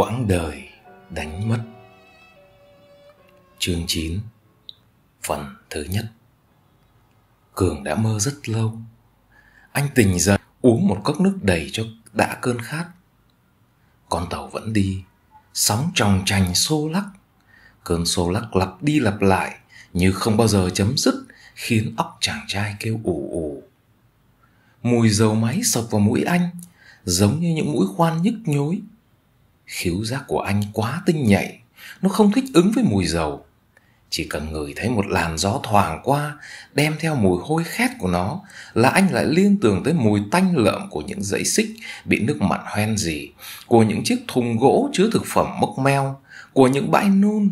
quãng đời đánh mất chương 9 phần thứ nhất cường đã mơ rất lâu anh tỉnh dậy uống một cốc nước đầy cho đã cơn khát con tàu vẫn đi sóng tròng trành xô lắc cơn xô lắc lặp đi lặp lại như không bao giờ chấm dứt khiến óc chàng trai kêu ù ù mùi dầu máy sộc vào mũi anh giống như những mũi khoan nhức nhối Khiếu giác của anh quá tinh nhạy, nó không thích ứng với mùi dầu. Chỉ cần ngửi thấy một làn gió thoảng qua, đem theo mùi hôi khét của nó, là anh lại liên tưởng tới mùi tanh lợm của những dãy xích bị nước mặn hoen gì, của những chiếc thùng gỗ chứa thực phẩm mốc meo, của những bãi nôn.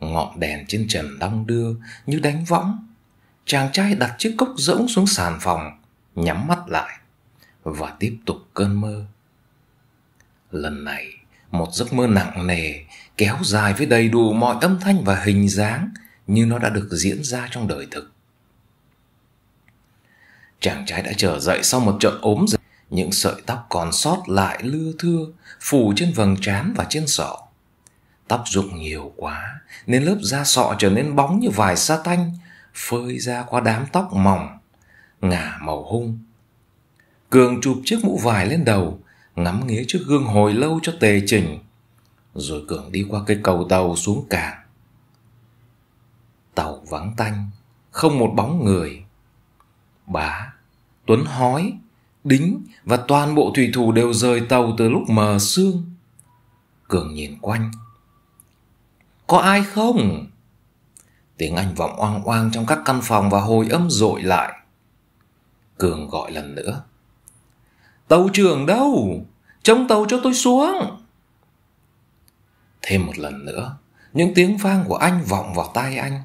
Ngọn đèn trên trần đong đưa như đánh võng. Chàng trai đặt chiếc cốc rỗng xuống sàn phòng, nhắm mắt lại và tiếp tục cơn mơ lần này một giấc mơ nặng nề kéo dài với đầy đủ mọi âm thanh và hình dáng như nó đã được diễn ra trong đời thực chàng trai đã trở dậy sau một trận ốm dịch những sợi tóc còn sót lại lưa thưa phủ trên vầng trán và trên sọ tóc rụng nhiều quá nên lớp da sọ trở nên bóng như vải sa tanh phơi ra qua đám tóc mỏng ngả màu hung cường chụp chiếc mũ vải lên đầu ngắm nghía trước gương hồi lâu cho tề chỉnh rồi cường đi qua cây cầu tàu xuống cảng tàu vắng tanh không một bóng người bá tuấn hói đính và toàn bộ thủy thủ đều rời tàu từ lúc mờ sương cường nhìn quanh có ai không tiếng anh vọng oang oang trong các căn phòng và hồi âm dội lại cường gọi lần nữa Tàu trưởng đâu? trông tàu cho tôi xuống. Thêm một lần nữa, những tiếng vang của anh vọng vào tai anh.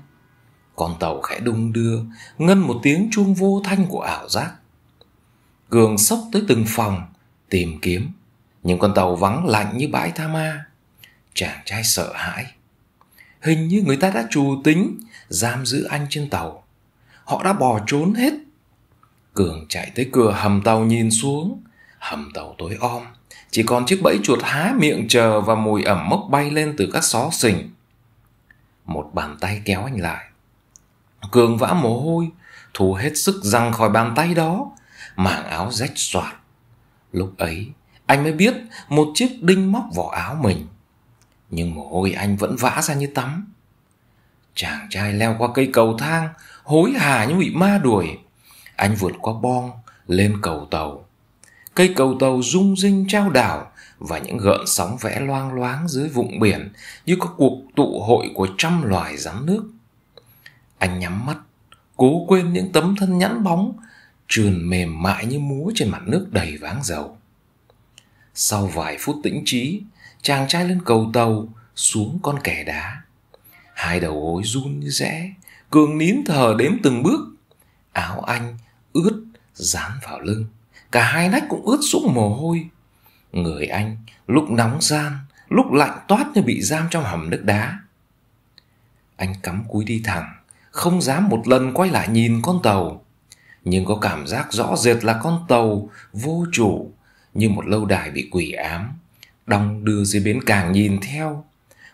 Con tàu khẽ đung đưa, ngân một tiếng chuông vô thanh của ảo giác. Cường sốc tới từng phòng, tìm kiếm. Những con tàu vắng lạnh như bãi tha ma. Chàng trai sợ hãi. Hình như người ta đã trù tính, giam giữ anh trên tàu. Họ đã bỏ trốn hết. Cường chạy tới cửa hầm tàu nhìn xuống, hầm tàu tối om chỉ còn chiếc bẫy chuột há miệng chờ và mùi ẩm mốc bay lên từ các xó xỉnh một bàn tay kéo anh lại cường vã mồ hôi thu hết sức răng khỏi bàn tay đó màng áo rách soạt lúc ấy anh mới biết một chiếc đinh móc vỏ áo mình nhưng mồ hôi anh vẫn vã ra như tắm chàng trai leo qua cây cầu thang hối hả như bị ma đuổi anh vượt qua bong lên cầu tàu cây cầu tàu rung rinh trao đảo và những gợn sóng vẽ loang loáng dưới vụng biển như có cuộc tụ hội của trăm loài rắn nước. Anh nhắm mắt, cố quên những tấm thân nhẵn bóng, trườn mềm mại như múa trên mặt nước đầy váng dầu. Sau vài phút tĩnh trí, chàng trai lên cầu tàu xuống con kẻ đá. Hai đầu gối run như rẽ, cường nín thở đếm từng bước. Áo anh ướt dán vào lưng cả hai nách cũng ướt sũng mồ hôi người anh lúc nóng gian lúc lạnh toát như bị giam trong hầm nước đá anh cắm cúi đi thẳng không dám một lần quay lại nhìn con tàu nhưng có cảm giác rõ rệt là con tàu vô chủ như một lâu đài bị quỷ ám đong đưa dưới bến càng nhìn theo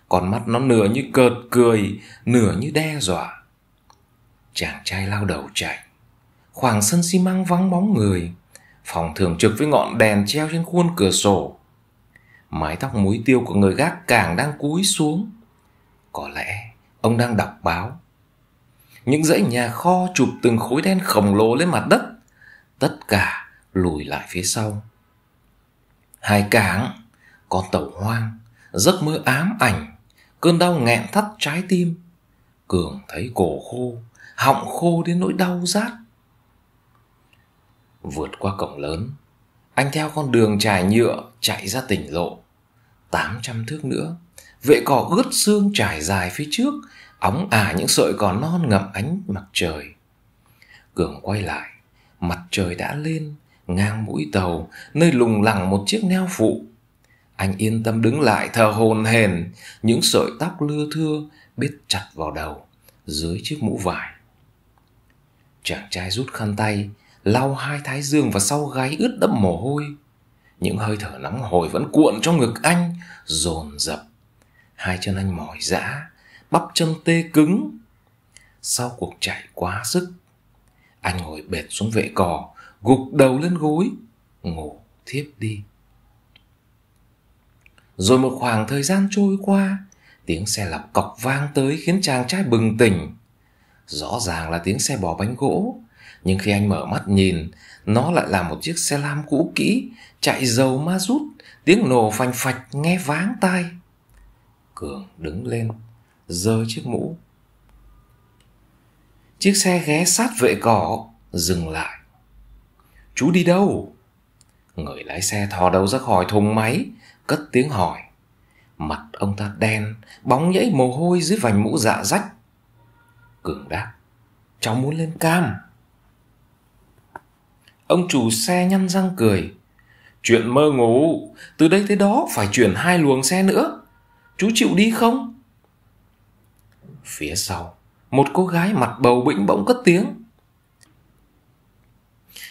con mắt nó nửa như cợt cười nửa như đe dọa chàng trai lao đầu chạy khoảng sân xi măng vắng bóng người Phòng thường trực với ngọn đèn treo trên khuôn cửa sổ. Mái tóc muối tiêu của người gác càng đang cúi xuống. Có lẽ ông đang đọc báo. Những dãy nhà kho chụp từng khối đen khổng lồ lên mặt đất. Tất cả lùi lại phía sau. Hai cảng, con tàu hoang, giấc mơ ám ảnh, cơn đau nghẹn thắt trái tim. Cường thấy cổ khô, họng khô đến nỗi đau rát vượt qua cổng lớn anh theo con đường trải nhựa chạy ra tỉnh lộ 800 thước nữa vệ cỏ ướt xương trải dài phía trước óng ả những sợi cỏ non ngập ánh mặt trời cường quay lại mặt trời đã lên ngang mũi tàu nơi lùng lẳng một chiếc neo phụ anh yên tâm đứng lại thờ hồn hển những sợi tóc lưa thưa biết chặt vào đầu dưới chiếc mũ vải chàng trai rút khăn tay lau hai thái dương và sau gáy ướt đẫm mồ hôi. Những hơi thở nóng hồi vẫn cuộn trong ngực anh, dồn dập. Hai chân anh mỏi dã, bắp chân tê cứng. Sau cuộc chạy quá sức, anh ngồi bệt xuống vệ cỏ, gục đầu lên gối, ngủ thiếp đi. Rồi một khoảng thời gian trôi qua, tiếng xe lạp cọc vang tới khiến chàng trai bừng tỉnh. Rõ ràng là tiếng xe bò bánh gỗ, nhưng khi anh mở mắt nhìn nó lại là một chiếc xe lam cũ kỹ chạy dầu ma rút tiếng nổ phành phạch nghe váng tai cường đứng lên giơ chiếc mũ chiếc xe ghé sát vệ cỏ dừng lại chú đi đâu người lái xe thò đầu ra khỏi thùng máy cất tiếng hỏi mặt ông ta đen bóng nhẫy mồ hôi dưới vành mũ dạ rách cường đáp cháu muốn lên cam Ông chủ xe nhăn răng cười. Chuyện mơ ngủ, từ đây tới đó phải chuyển hai luồng xe nữa. Chú chịu đi không? Phía sau, một cô gái mặt bầu bĩnh bỗng cất tiếng.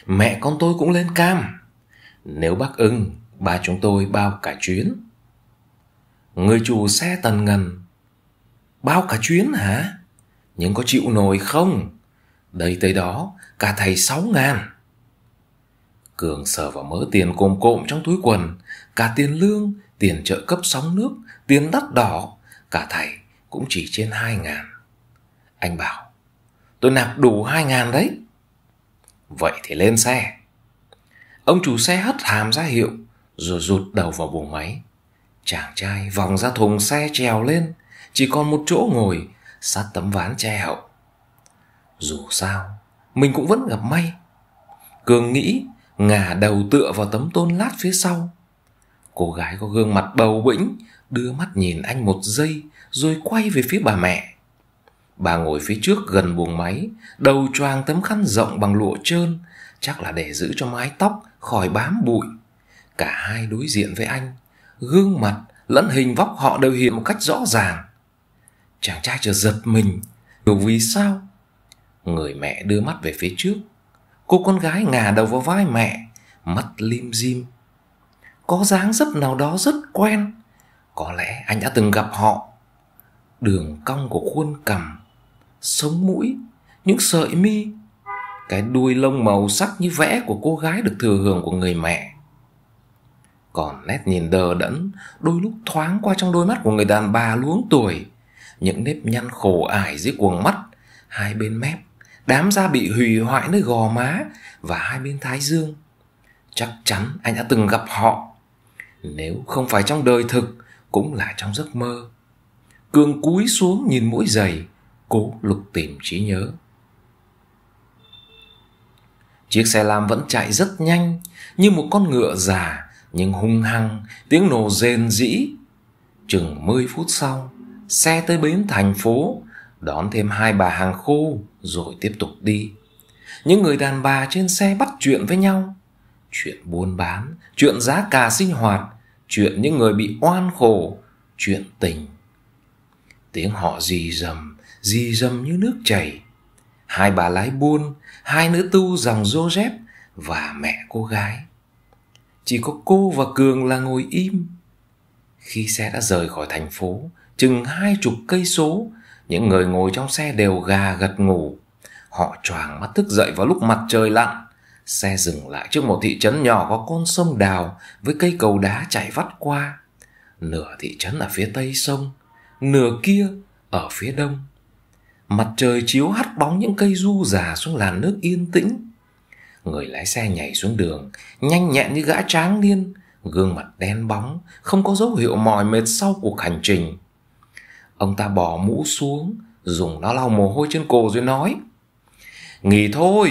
Mẹ con tôi cũng lên cam. Nếu bác ưng, ba chúng tôi bao cả chuyến. Người chủ xe tần ngần. Bao cả chuyến hả? Nhưng có chịu nổi không? Đây tới đó, cả thầy sáu ngàn. Cường sờ vào mớ tiền cồm cộm trong túi quần, cả tiền lương, tiền trợ cấp sóng nước, tiền đắt đỏ, cả thầy cũng chỉ trên hai ngàn. Anh bảo, tôi nạp đủ hai ngàn đấy. Vậy thì lên xe. Ông chủ xe hất hàm ra hiệu, rồi rụt đầu vào buồng máy. Chàng trai vòng ra thùng xe trèo lên, chỉ còn một chỗ ngồi, sát tấm ván che hậu. Dù sao, mình cũng vẫn gặp may. Cường nghĩ ngả đầu tựa vào tấm tôn lát phía sau cô gái có gương mặt bầu bĩnh đưa mắt nhìn anh một giây rồi quay về phía bà mẹ bà ngồi phía trước gần buồng máy đầu choàng tấm khăn rộng bằng lụa trơn chắc là để giữ cho mái tóc khỏi bám bụi cả hai đối diện với anh gương mặt lẫn hình vóc họ đều hiện một cách rõ ràng chàng trai chợt giật mình hiểu vì sao người mẹ đưa mắt về phía trước Cô con gái ngả đầu vào vai mẹ Mắt lim dim Có dáng dấp nào đó rất quen Có lẽ anh đã từng gặp họ Đường cong của khuôn cằm Sống mũi Những sợi mi Cái đuôi lông màu sắc như vẽ của cô gái được thừa hưởng của người mẹ Còn nét nhìn đờ đẫn Đôi lúc thoáng qua trong đôi mắt của người đàn bà luống tuổi Những nếp nhăn khổ ải dưới cuồng mắt Hai bên mép đám da bị hủy hoại nơi gò má và hai bên thái dương chắc chắn anh đã từng gặp họ nếu không phải trong đời thực cũng là trong giấc mơ cương cúi xuống nhìn mũi giày cố lục tìm trí nhớ chiếc xe lam vẫn chạy rất nhanh như một con ngựa già nhưng hung hăng tiếng nổ rền rĩ chừng mười phút sau xe tới bến thành phố đón thêm hai bà hàng khô rồi tiếp tục đi. Những người đàn bà trên xe bắt chuyện với nhau, chuyện buôn bán, chuyện giá cả sinh hoạt, chuyện những người bị oan khổ, chuyện tình. Tiếng họ rì rầm, rì rầm như nước chảy. Hai bà lái buôn, hai nữ tu dòng Joseph và mẹ cô gái. Chỉ có cô và Cường là ngồi im. Khi xe đã rời khỏi thành phố, chừng hai chục cây số những người ngồi trong xe đều gà gật ngủ. Họ choàng mắt thức dậy vào lúc mặt trời lặn. Xe dừng lại trước một thị trấn nhỏ có con sông đào với cây cầu đá chảy vắt qua. Nửa thị trấn ở phía tây sông, nửa kia ở phía đông. Mặt trời chiếu hắt bóng những cây du già xuống làn nước yên tĩnh. Người lái xe nhảy xuống đường, nhanh nhẹn như gã tráng niên, gương mặt đen bóng, không có dấu hiệu mỏi mệt sau cuộc hành trình. Ông ta bỏ mũ xuống, dùng nó lau mồ hôi trên cổ rồi nói. Nghỉ thôi,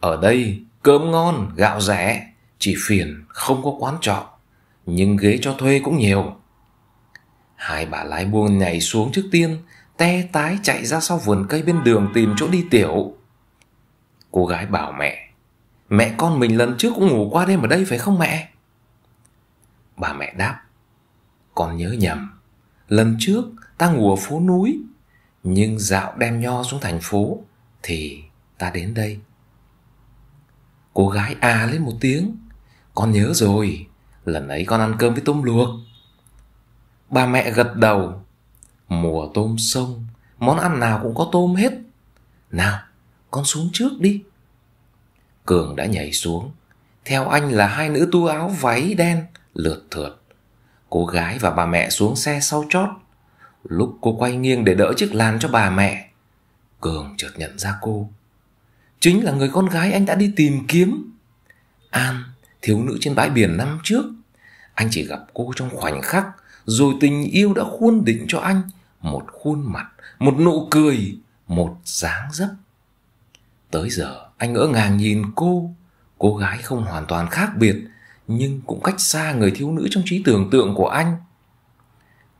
ở đây cơm ngon, gạo rẻ, chỉ phiền không có quán trọ, nhưng ghế cho thuê cũng nhiều. Hai bà lái buôn nhảy xuống trước tiên, te tái chạy ra sau vườn cây bên đường tìm chỗ đi tiểu. Cô gái bảo mẹ, mẹ con mình lần trước cũng ngủ qua đêm ở đây phải không mẹ? Bà mẹ đáp, con nhớ nhầm, lần trước ta ngủ ở phố núi nhưng dạo đem nho xuống thành phố thì ta đến đây cô gái à lên một tiếng con nhớ rồi lần ấy con ăn cơm với tôm luộc bà mẹ gật đầu mùa tôm sông món ăn nào cũng có tôm hết nào con xuống trước đi cường đã nhảy xuống theo anh là hai nữ tu áo váy đen lượt thượt cô gái và bà mẹ xuống xe sau chót Lúc cô quay nghiêng để đỡ chiếc lan cho bà mẹ Cường chợt nhận ra cô Chính là người con gái anh đã đi tìm kiếm An, thiếu nữ trên bãi biển năm trước Anh chỉ gặp cô trong khoảnh khắc Rồi tình yêu đã khuôn định cho anh Một khuôn mặt, một nụ cười, một dáng dấp Tới giờ anh ngỡ ngàng nhìn cô Cô gái không hoàn toàn khác biệt Nhưng cũng cách xa người thiếu nữ trong trí tưởng tượng của anh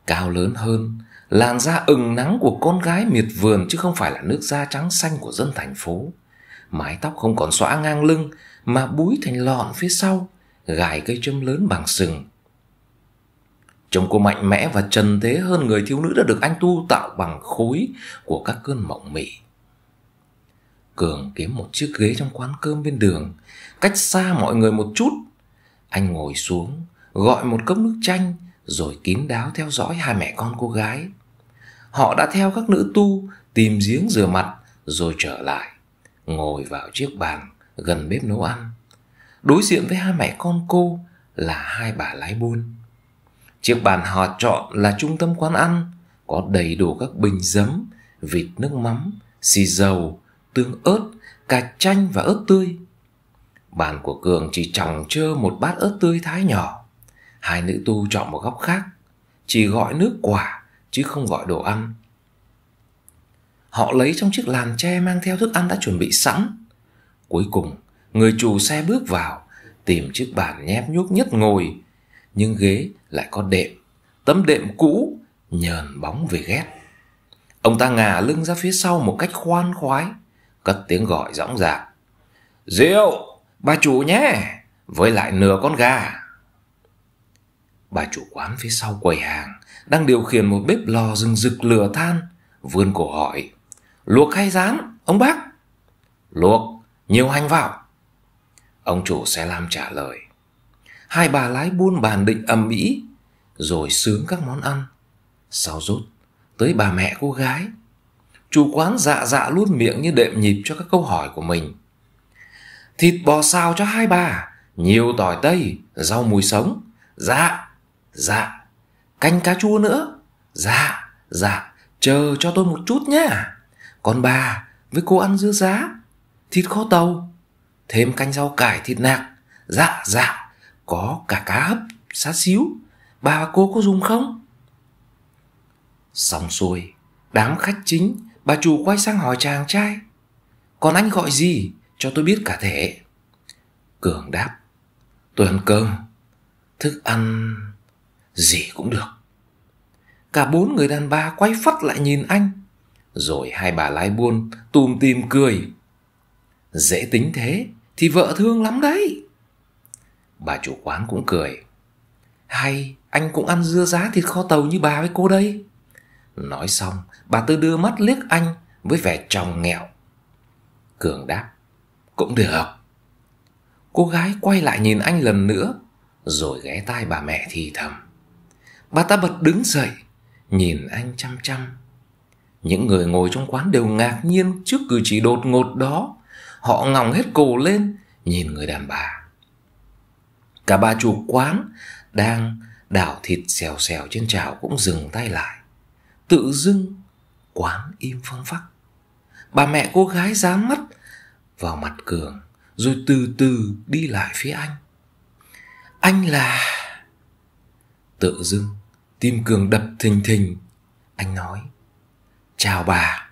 Cao lớn hơn làn da ừng nắng của con gái miệt vườn chứ không phải là nước da trắng xanh của dân thành phố mái tóc không còn xõa ngang lưng mà búi thành lọn phía sau gài cây châm lớn bằng sừng chồng cô mạnh mẽ và trần thế hơn người thiếu nữ đã được anh tu tạo bằng khối của các cơn mộng mị cường kiếm một chiếc ghế trong quán cơm bên đường cách xa mọi người một chút anh ngồi xuống gọi một cốc nước chanh rồi kín đáo theo dõi hai mẹ con cô gái họ đã theo các nữ tu tìm giếng rửa mặt rồi trở lại ngồi vào chiếc bàn gần bếp nấu ăn đối diện với hai mẹ con cô là hai bà lái buôn chiếc bàn họ chọn là trung tâm quán ăn có đầy đủ các bình giấm vịt nước mắm xì dầu tương ớt cà chanh và ớt tươi bàn của cường chỉ chòng trơ một bát ớt tươi thái nhỏ hai nữ tu chọn một góc khác chỉ gọi nước quả chứ không gọi đồ ăn. Họ lấy trong chiếc làn tre mang theo thức ăn đã chuẩn bị sẵn. Cuối cùng, người chủ xe bước vào, tìm chiếc bàn nhép nhuốc nhất ngồi, nhưng ghế lại có đệm, tấm đệm cũ, nhờn bóng về ghét. Ông ta ngả lưng ra phía sau một cách khoan khoái, cất tiếng gọi rõ ràng. Rượu, bà chủ nhé, với lại nửa con gà. Bà chủ quán phía sau quầy hàng đang điều khiển một bếp lò rừng rực lửa than, vươn cổ hỏi. Luộc hay rán, ông bác? Luộc, nhiều hành vào. Ông chủ xe lam trả lời. Hai bà lái buôn bàn định ầm ĩ rồi sướng các món ăn. Sau rút, tới bà mẹ cô gái. Chủ quán dạ dạ luôn miệng như đệm nhịp cho các câu hỏi của mình. Thịt bò xào cho hai bà, nhiều tỏi tây, rau mùi sống. Dạ, dạ canh cá chua nữa dạ dạ chờ cho tôi một chút nhá còn bà với cô ăn dưa giá thịt kho tàu thêm canh rau cải thịt nạc dạ dạ có cả cá hấp xá xíu bà và cô có dùng không xong xuôi đám khách chính bà chủ quay sang hỏi chàng trai còn anh gọi gì cho tôi biết cả thể cường đáp tôi ăn cơm thức ăn gì cũng được cả bốn người đàn bà quay phắt lại nhìn anh rồi hai bà lái buôn tùm tìm cười dễ tính thế thì vợ thương lắm đấy bà chủ quán cũng cười hay anh cũng ăn dưa giá thịt kho tàu như bà với cô đây nói xong bà tư đưa mắt liếc anh với vẻ tròng nghẹo cường đáp cũng được cô gái quay lại nhìn anh lần nữa rồi ghé tai bà mẹ thì thầm Bà ta bật đứng dậy Nhìn anh chăm chăm Những người ngồi trong quán đều ngạc nhiên Trước cử chỉ đột ngột đó Họ ngòng hết cổ lên Nhìn người đàn bà Cả bà chủ quán Đang đảo thịt xèo xèo trên chảo Cũng dừng tay lại Tự dưng quán im phăng phắc Bà mẹ cô gái dán mắt Vào mặt Cường Rồi từ từ đi lại phía anh Anh là Tự dưng Tim Cường đập thình thình. Anh nói, chào bà.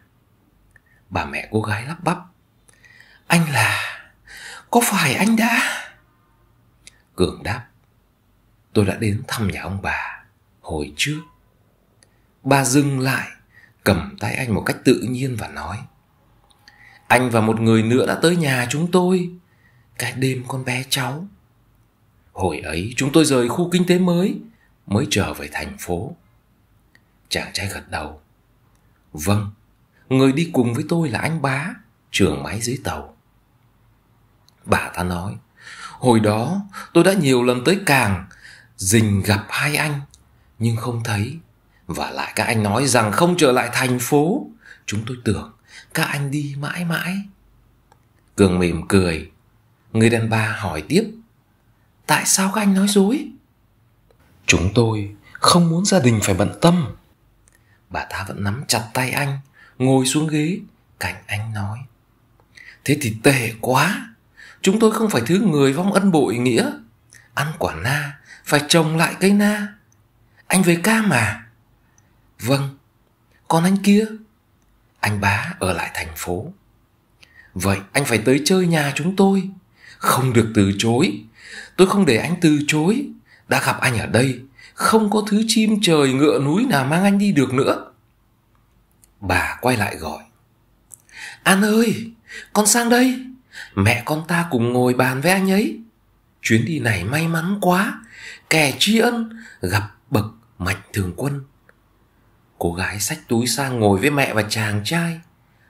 Bà mẹ cô gái lắp bắp. Anh là... Có phải anh đã... Cường đáp, tôi đã đến thăm nhà ông bà hồi trước. Bà dừng lại, cầm tay anh một cách tự nhiên và nói. Anh và một người nữa đã tới nhà chúng tôi Cái đêm con bé cháu Hồi ấy chúng tôi rời khu kinh tế mới mới trở về thành phố chàng trai gật đầu vâng người đi cùng với tôi là anh bá trưởng máy dưới tàu bà ta nói hồi đó tôi đã nhiều lần tới càng dình gặp hai anh nhưng không thấy và lại các anh nói rằng không trở lại thành phố chúng tôi tưởng các anh đi mãi mãi cường mỉm cười người đàn bà hỏi tiếp tại sao các anh nói dối chúng tôi không muốn gia đình phải bận tâm bà ta vẫn nắm chặt tay anh ngồi xuống ghế cạnh anh nói thế thì tệ quá chúng tôi không phải thứ người vong ân bội nghĩa ăn quả na phải trồng lại cây na anh về ca mà vâng còn anh kia anh bá ở lại thành phố vậy anh phải tới chơi nhà chúng tôi không được từ chối tôi không để anh từ chối đã gặp anh ở đây không có thứ chim trời ngựa núi nào mang anh đi được nữa bà quay lại gọi an ơi con sang đây mẹ con ta cùng ngồi bàn với anh ấy chuyến đi này may mắn quá kẻ tri ân gặp bậc mạnh thường quân cô gái xách túi sang ngồi với mẹ và chàng trai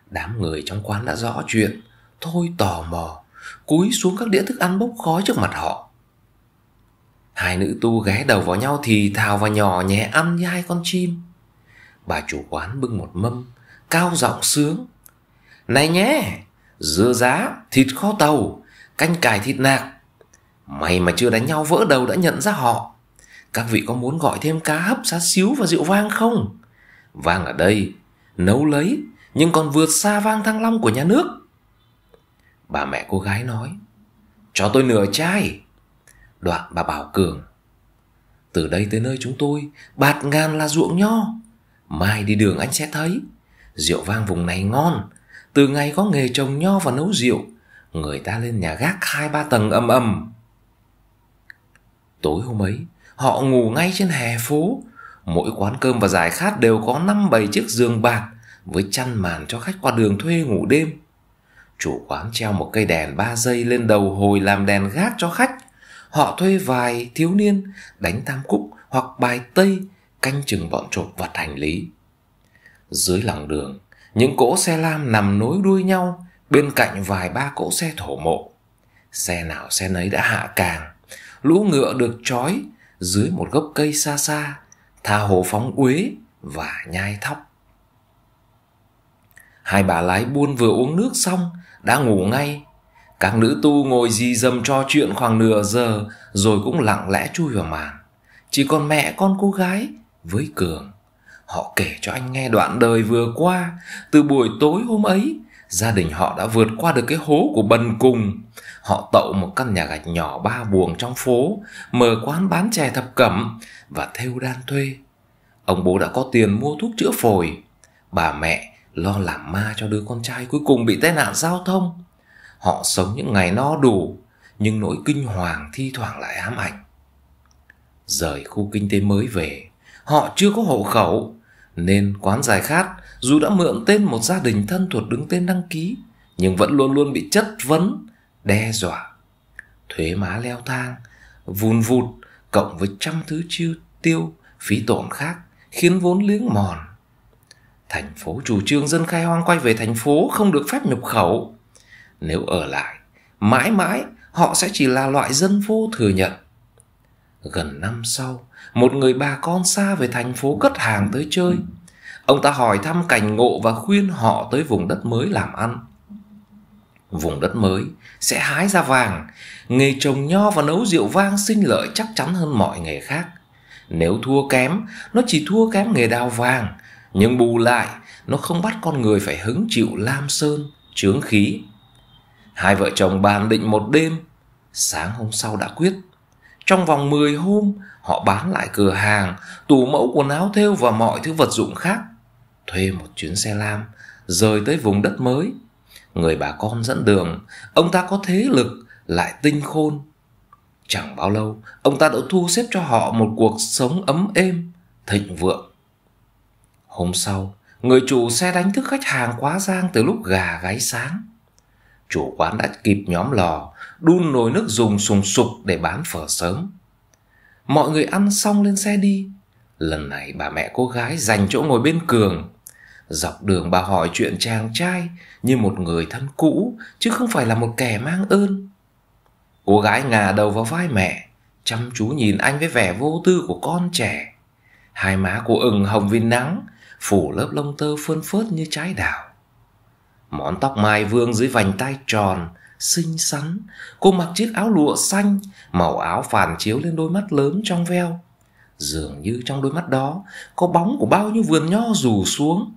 đám người trong quán đã rõ chuyện thôi tò mò cúi xuống các đĩa thức ăn bốc khói trước mặt họ Hai nữ tu ghé đầu vào nhau thì thào và nhỏ nhẹ ăn như hai con chim. Bà chủ quán bưng một mâm, cao giọng sướng. Này nhé, dưa giá, thịt kho tàu, canh cải thịt nạc. May mà chưa đánh nhau vỡ đầu đã nhận ra họ. Các vị có muốn gọi thêm cá hấp xá xíu và rượu vang không? Vang ở đây, nấu lấy, nhưng còn vượt xa vang thăng long của nhà nước. Bà mẹ cô gái nói, cho tôi nửa chai. Đoạn bà bảo Cường Từ đây tới nơi chúng tôi Bạt ngàn là ruộng nho Mai đi đường anh sẽ thấy Rượu vang vùng này ngon Từ ngày có nghề trồng nho và nấu rượu Người ta lên nhà gác hai ba tầng âm âm Tối hôm ấy Họ ngủ ngay trên hè phố Mỗi quán cơm và giải khát đều có năm bảy chiếc giường bạc Với chăn màn cho khách qua đường thuê ngủ đêm Chủ quán treo một cây đèn ba giây lên đầu hồi làm đèn gác cho khách họ thuê vài thiếu niên đánh tam cúc hoặc bài tây canh chừng bọn trộm vật hành lý. Dưới lòng đường, những cỗ xe lam nằm nối đuôi nhau bên cạnh vài ba cỗ xe thổ mộ. Xe nào xe nấy đã hạ càng, lũ ngựa được trói dưới một gốc cây xa xa, tha hồ phóng uế và nhai thóc. Hai bà lái buôn vừa uống nước xong đã ngủ ngay các nữ tu ngồi dì dầm cho chuyện khoảng nửa giờ rồi cũng lặng lẽ chui vào màn. Chỉ còn mẹ con cô gái với Cường. Họ kể cho anh nghe đoạn đời vừa qua, từ buổi tối hôm ấy, gia đình họ đã vượt qua được cái hố của bần cùng. Họ tậu một căn nhà gạch nhỏ ba buồng trong phố, mở quán bán chè thập cẩm và theo đan thuê. Ông bố đã có tiền mua thuốc chữa phổi. Bà mẹ lo làm ma cho đứa con trai cuối cùng bị tai nạn giao thông Họ sống những ngày no đủ, nhưng nỗi kinh hoàng thi thoảng lại ám ảnh. Rời khu kinh tế mới về, họ chưa có hộ khẩu, nên quán giải khát dù đã mượn tên một gia đình thân thuộc đứng tên đăng ký, nhưng vẫn luôn luôn bị chất vấn, đe dọa. Thuế má leo thang, vùn vụt cộng với trăm thứ chi tiêu, phí tổn khác khiến vốn liếng mòn. Thành phố chủ trương dân khai hoang quay về thành phố không được phép nhập khẩu nếu ở lại mãi mãi họ sẽ chỉ là loại dân vô thừa nhận gần năm sau một người bà con xa về thành phố cất hàng tới chơi ông ta hỏi thăm cảnh ngộ và khuyên họ tới vùng đất mới làm ăn vùng đất mới sẽ hái ra vàng nghề trồng nho và nấu rượu vang sinh lợi chắc chắn hơn mọi nghề khác nếu thua kém nó chỉ thua kém nghề đào vàng nhưng bù lại nó không bắt con người phải hứng chịu lam sơn chướng khí Hai vợ chồng bàn định một đêm, sáng hôm sau đã quyết. Trong vòng 10 hôm, họ bán lại cửa hàng, tủ mẫu quần áo thêu và mọi thứ vật dụng khác. Thuê một chuyến xe lam, rời tới vùng đất mới. Người bà con dẫn đường, ông ta có thế lực, lại tinh khôn. Chẳng bao lâu, ông ta đã thu xếp cho họ một cuộc sống ấm êm, thịnh vượng. Hôm sau, người chủ xe đánh thức khách hàng quá giang từ lúc gà gáy sáng chủ quán đã kịp nhóm lò, đun nồi nước dùng sùng sục để bán phở sớm. Mọi người ăn xong lên xe đi. Lần này bà mẹ cô gái dành chỗ ngồi bên Cường. Dọc đường bà hỏi chuyện chàng trai như một người thân cũ chứ không phải là một kẻ mang ơn. Cô gái ngà đầu vào vai mẹ, chăm chú nhìn anh với vẻ vô tư của con trẻ. Hai má cô ửng hồng vì nắng, phủ lớp lông tơ phơn phớt như trái đào. Món tóc mai vương dưới vành tay tròn, xinh xắn. Cô mặc chiếc áo lụa xanh, màu áo phản chiếu lên đôi mắt lớn trong veo. Dường như trong đôi mắt đó có bóng của bao nhiêu vườn nho rủ xuống.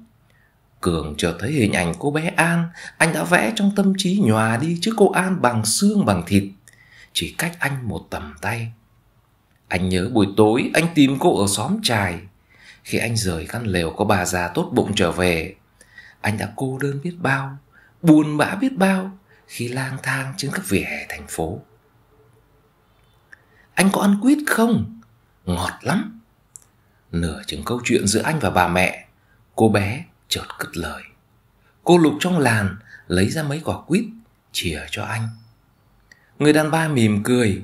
Cường chợt thấy hình ảnh cô bé An, anh đã vẽ trong tâm trí nhòa đi trước cô An bằng xương bằng thịt, chỉ cách anh một tầm tay. Anh nhớ buổi tối anh tìm cô ở xóm trài. Khi anh rời căn lều có bà già tốt bụng trở về, anh đã cô đơn biết bao buồn bã biết bao khi lang thang trên các vỉa hè thành phố anh có ăn quýt không ngọt lắm nửa chừng câu chuyện giữa anh và bà mẹ cô bé chợt cất lời cô lục trong làn lấy ra mấy quả quýt chìa cho anh người đàn bà mỉm cười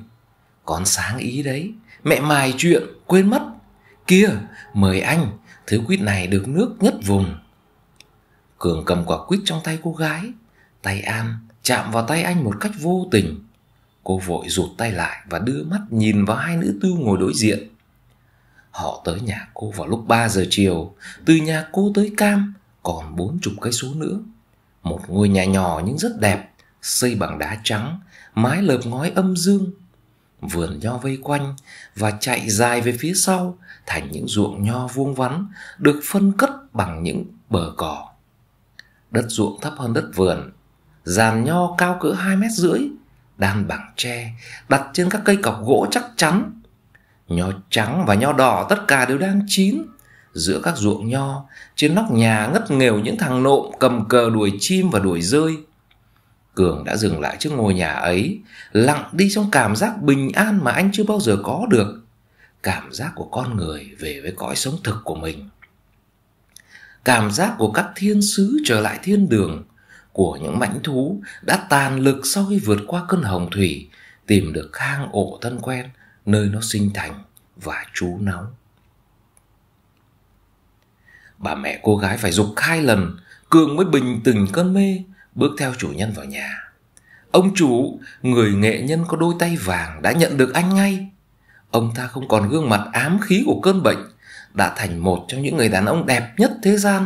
con sáng ý đấy mẹ mài chuyện quên mất kia mời anh thứ quýt này được nước nhất vùng Cường cầm quả quýt trong tay cô gái Tay An chạm vào tay anh một cách vô tình Cô vội rụt tay lại và đưa mắt nhìn vào hai nữ tư ngồi đối diện Họ tới nhà cô vào lúc 3 giờ chiều Từ nhà cô tới Cam còn bốn chục cây số nữa Một ngôi nhà nhỏ nhưng rất đẹp Xây bằng đá trắng Mái lợp ngói âm dương Vườn nho vây quanh Và chạy dài về phía sau Thành những ruộng nho vuông vắn Được phân cất bằng những bờ cỏ đất ruộng thấp hơn đất vườn giàn nho cao cỡ hai mét rưỡi đan bằng tre đặt trên các cây cọc gỗ chắc chắn nho trắng và nho đỏ tất cả đều đang chín giữa các ruộng nho trên nóc nhà ngất nghèo những thằng nộm cầm cờ đuổi chim và đuổi rơi cường đã dừng lại trước ngôi nhà ấy lặng đi trong cảm giác bình an mà anh chưa bao giờ có được cảm giác của con người về với cõi sống thực của mình cảm giác của các thiên sứ trở lại thiên đường của những mãnh thú đã tàn lực sau khi vượt qua cơn hồng thủy tìm được hang ổ thân quen nơi nó sinh thành và trú náu bà mẹ cô gái phải dục hai lần cường mới bình tĩnh cơn mê bước theo chủ nhân vào nhà ông chủ người nghệ nhân có đôi tay vàng đã nhận được anh ngay ông ta không còn gương mặt ám khí của cơn bệnh đã thành một trong những người đàn ông đẹp nhất thế gian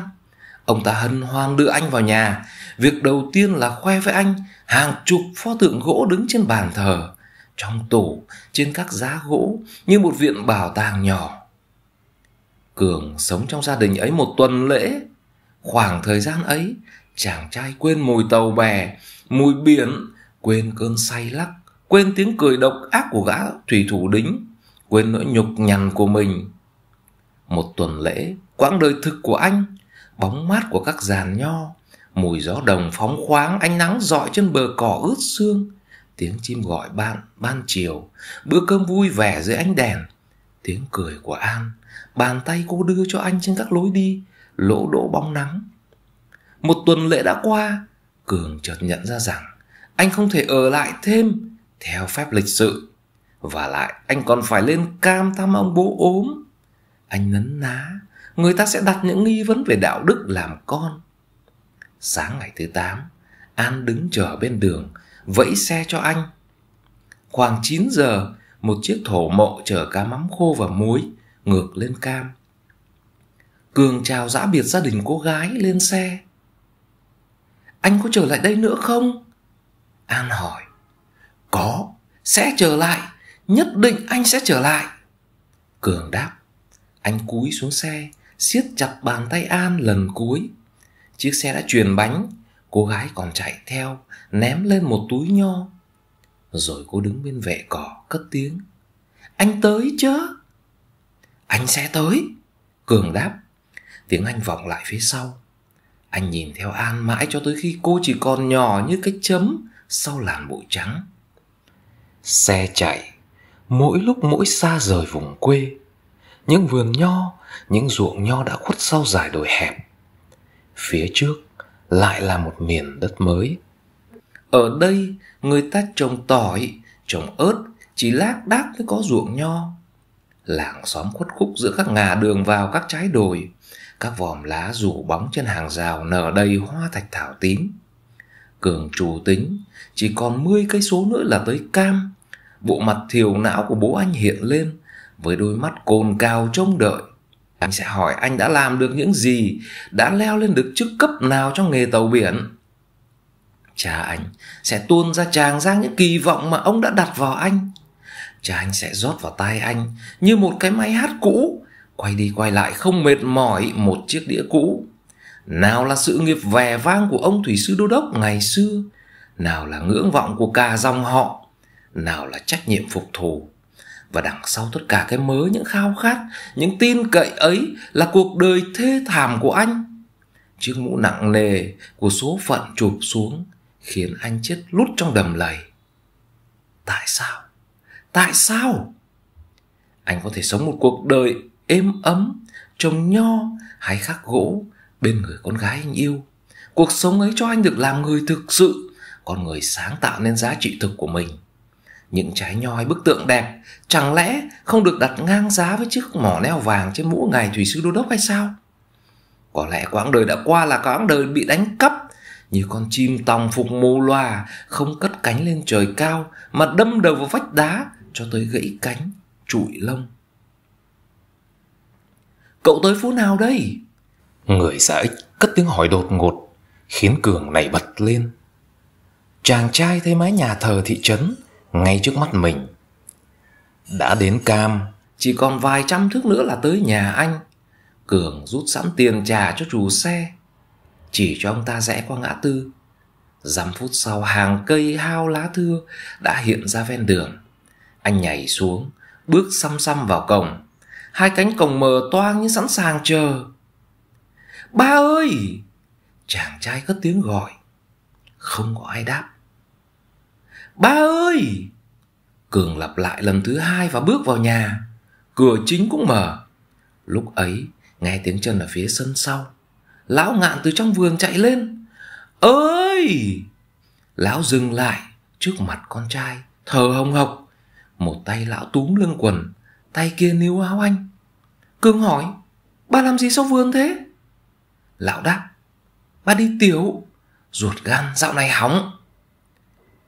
ông ta hân hoan đưa anh vào nhà việc đầu tiên là khoe với anh hàng chục pho tượng gỗ đứng trên bàn thờ trong tủ trên các giá gỗ như một viện bảo tàng nhỏ cường sống trong gia đình ấy một tuần lễ khoảng thời gian ấy chàng trai quên mùi tàu bè mùi biển quên cơn say lắc quên tiếng cười độc ác của gã thủy thủ đính quên nỗi nhục nhằn của mình một tuần lễ quãng đời thực của anh bóng mát của các giàn nho mùi gió đồng phóng khoáng ánh nắng rọi trên bờ cỏ ướt sương tiếng chim gọi bạn ban chiều bữa cơm vui vẻ dưới ánh đèn tiếng cười của an bàn tay cô đưa cho anh trên các lối đi lỗ đỗ bóng nắng một tuần lễ đã qua cường chợt nhận ra rằng anh không thể ở lại thêm theo phép lịch sự và lại anh còn phải lên cam thăm ông bố ốm anh nấn ná người ta sẽ đặt những nghi vấn về đạo đức làm con sáng ngày thứ tám an đứng chờ bên đường vẫy xe cho anh khoảng chín giờ một chiếc thổ mộ chở cá mắm khô và muối ngược lên cam cường chào giã biệt gia đình cô gái lên xe anh có trở lại đây nữa không an hỏi có sẽ trở lại nhất định anh sẽ trở lại cường đáp anh cúi xuống xe, siết chặt bàn tay An lần cuối. Chiếc xe đã truyền bánh, cô gái còn chạy theo, ném lên một túi nho. Rồi cô đứng bên vệ cỏ, cất tiếng. Anh tới chứ? Anh sẽ tới. Cường đáp. Tiếng anh vọng lại phía sau. Anh nhìn theo An mãi cho tới khi cô chỉ còn nhỏ như cái chấm sau làn bụi trắng. Xe chạy, mỗi lúc mỗi xa rời vùng quê những vườn nho, những ruộng nho đã khuất sau dải đồi hẹp. Phía trước lại là một miền đất mới. Ở đây người ta trồng tỏi, trồng ớt, chỉ lác đác mới có ruộng nho. Làng xóm khuất khúc giữa các ngà đường vào các trái đồi, các vòm lá rủ bóng trên hàng rào nở đầy hoa thạch thảo tím. Cường trù tính, chỉ còn 10 cây số nữa là tới cam. Bộ mặt thiều não của bố anh hiện lên, với đôi mắt cồn cào trông đợi anh sẽ hỏi anh đã làm được những gì đã leo lên được chức cấp nào trong nghề tàu biển cha anh sẽ tuôn ra tràng ra những kỳ vọng mà ông đã đặt vào anh cha anh sẽ rót vào tai anh như một cái máy hát cũ quay đi quay lại không mệt mỏi một chiếc đĩa cũ nào là sự nghiệp vẻ vang của ông thủy sư đô đốc ngày xưa nào là ngưỡng vọng của cả dòng họ nào là trách nhiệm phục thù và đằng sau tất cả cái mớ những khao khát những tin cậy ấy là cuộc đời thê thảm của anh chiếc mũ nặng nề của số phận chụp xuống khiến anh chết lút trong đầm lầy tại sao tại sao anh có thể sống một cuộc đời êm ấm trồng nho hay khắc gỗ bên người con gái anh yêu cuộc sống ấy cho anh được làm người thực sự con người sáng tạo nên giá trị thực của mình những trái nho hay bức tượng đẹp chẳng lẽ không được đặt ngang giá với chiếc mỏ neo vàng trên mũ ngài thủy sư đô đốc hay sao có lẽ quãng đời đã qua là quãng đời bị đánh cắp như con chim tòng phục mù loà không cất cánh lên trời cao mà đâm đầu vào vách đá cho tới gãy cánh trụi lông cậu tới phố nào đây người xã ích cất tiếng hỏi đột ngột khiến cường nảy bật lên chàng trai thấy mái nhà thờ thị trấn ngay trước mắt mình. Đã đến cam, chỉ còn vài trăm thước nữa là tới nhà anh. Cường rút sẵn tiền trả cho chủ xe, chỉ cho ông ta rẽ qua ngã tư. Dăm phút sau hàng cây hao lá thưa đã hiện ra ven đường. Anh nhảy xuống, bước xăm xăm vào cổng. Hai cánh cổng mờ toang như sẵn sàng chờ. Ba ơi! Chàng trai cất tiếng gọi. Không có ai đáp. Ba ơi! Cường lặp lại lần thứ hai và bước vào nhà. Cửa chính cũng mở. Lúc ấy, nghe tiếng chân ở phía sân sau. Lão ngạn từ trong vườn chạy lên. Ơi! Lão dừng lại trước mặt con trai, thở hồng hộc. Một tay lão túm lưng quần, tay kia níu áo anh. Cường hỏi, ba làm gì sau vườn thế? Lão đáp, ba đi tiểu, ruột gan dạo này hỏng.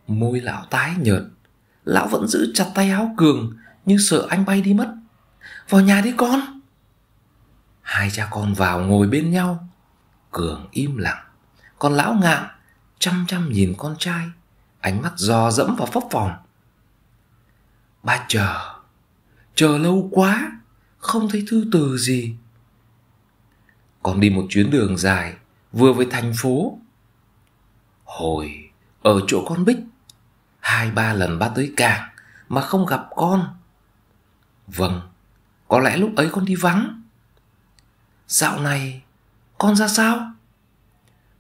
Môi lão tái nhợt Lão vẫn giữ chặt tay áo Cường Nhưng sợ anh bay đi mất Vào nhà đi con Hai cha con vào ngồi bên nhau Cường im lặng Còn lão ngạn chăm chăm nhìn con trai Ánh mắt dò dẫm vào phấp phòng Ba chờ Chờ lâu quá Không thấy thư từ gì Con đi một chuyến đường dài Vừa về thành phố Hồi Ở chỗ con Bích hai ba lần ba tới cảng mà không gặp con vâng có lẽ lúc ấy con đi vắng dạo này con ra sao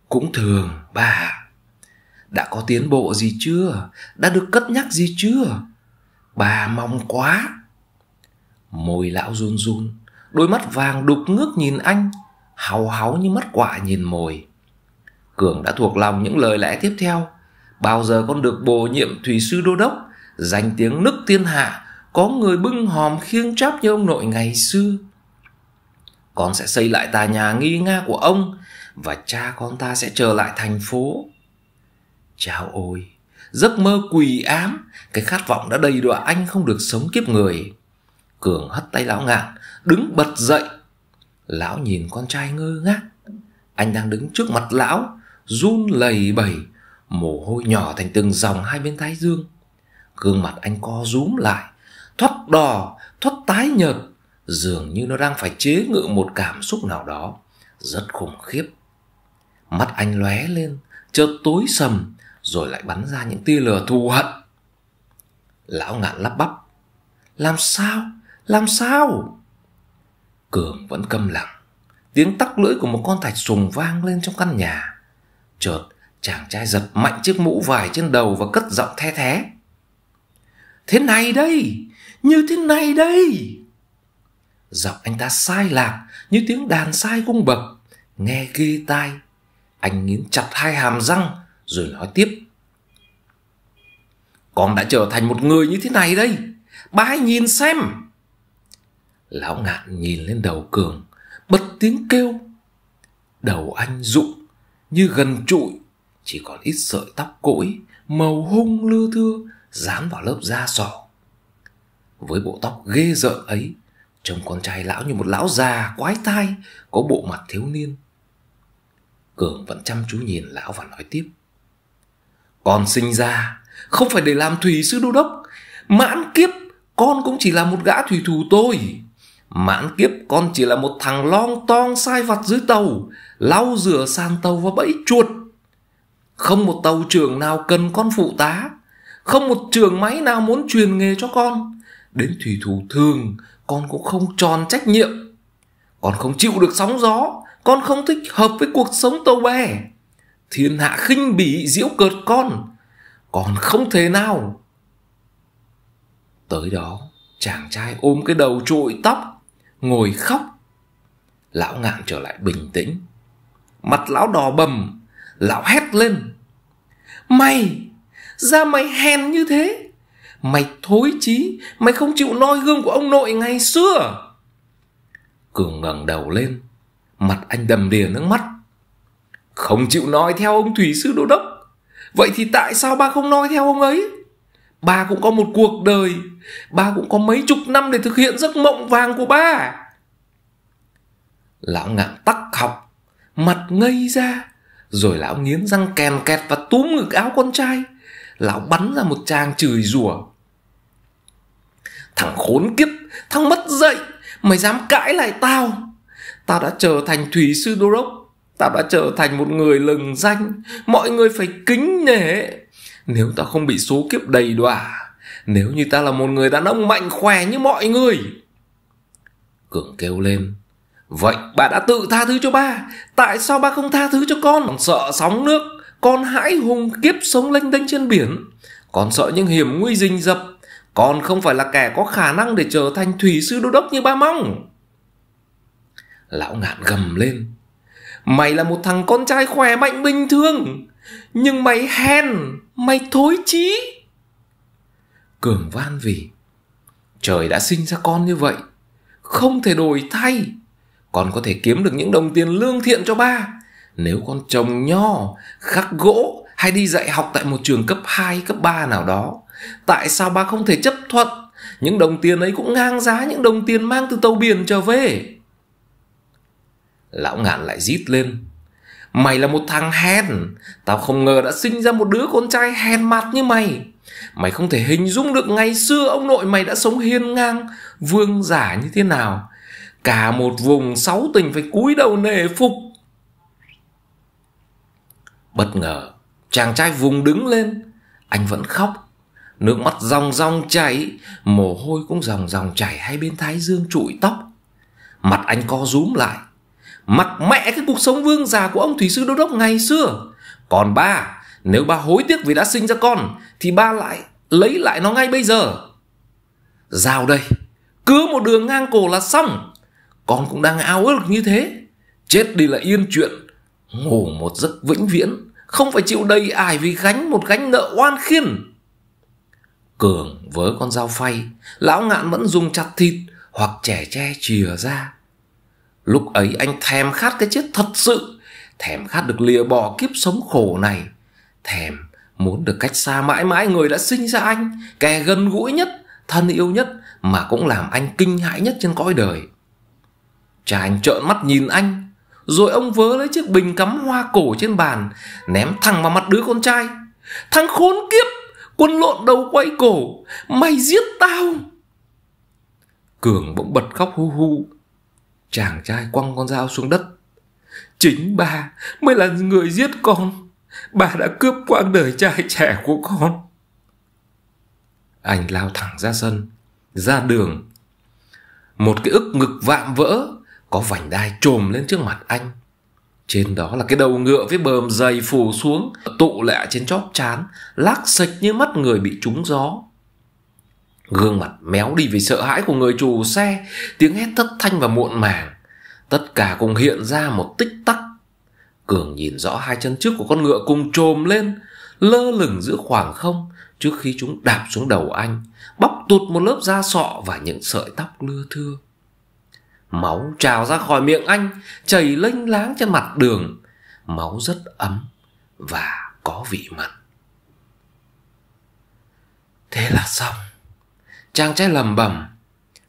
cũng thường bà đã có tiến bộ gì chưa đã được cất nhắc gì chưa bà mong quá môi lão run run đôi mắt vàng đục ngước nhìn anh hào háo như mắt quả nhìn mồi cường đã thuộc lòng những lời lẽ tiếp theo bao giờ con được bổ nhiệm thủy sư đô đốc danh tiếng nức thiên hạ có người bưng hòm khiêng tráp như ông nội ngày xưa con sẽ xây lại tà nhà nghi nga của ông và cha con ta sẽ trở lại thành phố chao ôi giấc mơ quỳ ám cái khát vọng đã đầy đọa anh không được sống kiếp người cường hất tay lão ngạn đứng bật dậy lão nhìn con trai ngơ ngác anh đang đứng trước mặt lão run lầy bẩy mồ hôi nhỏ thành từng dòng hai bên thái dương gương mặt anh co rúm lại thoát đỏ thoát tái nhợt dường như nó đang phải chế ngự một cảm xúc nào đó rất khủng khiếp mắt anh lóe lên chợt tối sầm rồi lại bắn ra những tia lửa thù hận lão ngạn lắp bắp làm sao làm sao cường vẫn câm lặng tiếng tắc lưỡi của một con thạch sùng vang lên trong căn nhà chợt Chàng trai giật mạnh chiếc mũ vải trên đầu và cất giọng the thé. Thế này đây, như thế này đây. Giọng anh ta sai lạc như tiếng đàn sai cung bậc, nghe ghê tai. Anh nghiến chặt hai hàm răng rồi nói tiếp. Con đã trở thành một người như thế này đây, bái nhìn xem. Lão ngạn nhìn lên đầu Cường, bật tiếng kêu. Đầu anh rụng như gần trụi chỉ còn ít sợi tóc cỗi màu hung lư thưa dán vào lớp da sỏ với bộ tóc ghê rợn ấy trông con trai lão như một lão già quái tai có bộ mặt thiếu niên cường vẫn chăm chú nhìn lão và nói tiếp con sinh ra không phải để làm thủy sư đô đốc mãn kiếp con cũng chỉ là một gã thủy thủ tôi mãn kiếp con chỉ là một thằng lon ton sai vặt dưới tàu lau rửa sàn tàu và bẫy chuột không một tàu trưởng nào cần con phụ tá Không một trường máy nào muốn truyền nghề cho con Đến thủy thủ thường Con cũng không tròn trách nhiệm Con không chịu được sóng gió Con không thích hợp với cuộc sống tàu bè Thiên hạ khinh bỉ diễu cợt con Con không thể nào Tới đó Chàng trai ôm cái đầu trội tóc Ngồi khóc Lão ngạn trở lại bình tĩnh Mặt lão đỏ bầm Lão hét lên Mày Ra mày hèn như thế Mày thối chí Mày không chịu noi gương của ông nội ngày xưa Cường ngẩng đầu lên Mặt anh đầm đìa nước mắt Không chịu nói theo ông Thủy Sư Đô Đốc Vậy thì tại sao ba không nói theo ông ấy Ba cũng có một cuộc đời Ba cũng có mấy chục năm để thực hiện giấc mộng vàng của ba Lão ngạn tắc học Mặt ngây ra rồi lão nghiến răng kèn kẹt và túm ngực áo con trai lão bắn ra một tràng chửi rủa thằng khốn kiếp thằng mất dậy mày dám cãi lại tao tao đã trở thành thủy sư đô đốc tao đã trở thành một người lừng danh mọi người phải kính nể nếu tao không bị số kiếp đầy đọa nếu như tao là một người đàn ông mạnh khỏe như mọi người cường kêu lên Vậy bà đã tự tha thứ cho ba Tại sao ba không tha thứ cho con Con sợ sóng nước Con hãi hùng kiếp sống lênh đênh trên biển Con sợ những hiểm nguy rình rập Con không phải là kẻ có khả năng để trở thành thủy sư đô đốc như ba mong Lão ngạn gầm lên Mày là một thằng con trai khỏe mạnh bình thường Nhưng mày hèn Mày thối chí Cường van vì Trời đã sinh ra con như vậy Không thể đổi thay con có thể kiếm được những đồng tiền lương thiện cho ba nếu con trồng nho khắc gỗ hay đi dạy học tại một trường cấp 2, cấp 3 nào đó tại sao ba không thể chấp thuận những đồng tiền ấy cũng ngang giá những đồng tiền mang từ tàu biển trở về lão ngạn lại rít lên mày là một thằng hèn tao không ngờ đã sinh ra một đứa con trai hèn mặt như mày mày không thể hình dung được ngày xưa ông nội mày đã sống hiên ngang vương giả như thế nào cả một vùng sáu tình phải cúi đầu nể phục bất ngờ chàng trai vùng đứng lên anh vẫn khóc nước mắt ròng ròng chảy mồ hôi cũng ròng ròng chảy hai bên thái dương trụi tóc mặt anh co rúm lại mặc mẹ cái cuộc sống vương già của ông thủy sư đô đốc ngày xưa còn ba nếu ba hối tiếc vì đã sinh ra con thì ba lại lấy lại nó ngay bây giờ Rào đây Cứ một đường ngang cổ là xong con cũng đang ao ước như thế chết đi là yên chuyện ngủ một giấc vĩnh viễn không phải chịu đầy ải vì gánh một gánh nợ oan khiên cường với con dao phay lão ngạn vẫn dùng chặt thịt hoặc chẻ tre chìa ra lúc ấy anh thèm khát cái chết thật sự thèm khát được lìa bỏ kiếp sống khổ này thèm muốn được cách xa mãi mãi người đã sinh ra anh kẻ gần gũi nhất thân yêu nhất mà cũng làm anh kinh hãi nhất trên cõi đời Cha anh trợn mắt nhìn anh Rồi ông vớ lấy chiếc bình cắm hoa cổ trên bàn Ném thẳng vào mặt đứa con trai Thằng khốn kiếp Quân lộn đầu quay cổ Mày giết tao Cường bỗng bật khóc hu hu Chàng trai quăng con dao xuống đất Chính bà mới là người giết con Bà đã cướp quãng đời trai trẻ của con Anh lao thẳng ra sân Ra đường Một cái ức ngực vạm vỡ có vành đai trồm lên trước mặt anh trên đó là cái đầu ngựa với bờm dày phủ xuống tụ lẹ trên chóp chán lác sạch như mắt người bị trúng gió gương mặt méo đi vì sợ hãi của người chủ xe tiếng hét thất thanh và muộn màng tất cả cùng hiện ra một tích tắc cường nhìn rõ hai chân trước của con ngựa cùng trồm lên lơ lửng giữa khoảng không trước khi chúng đạp xuống đầu anh bóc tụt một lớp da sọ và những sợi tóc lưa thưa Máu trào ra khỏi miệng anh Chảy lênh láng trên mặt đường Máu rất ấm Và có vị mặn Thế là xong Chàng trai lầm bầm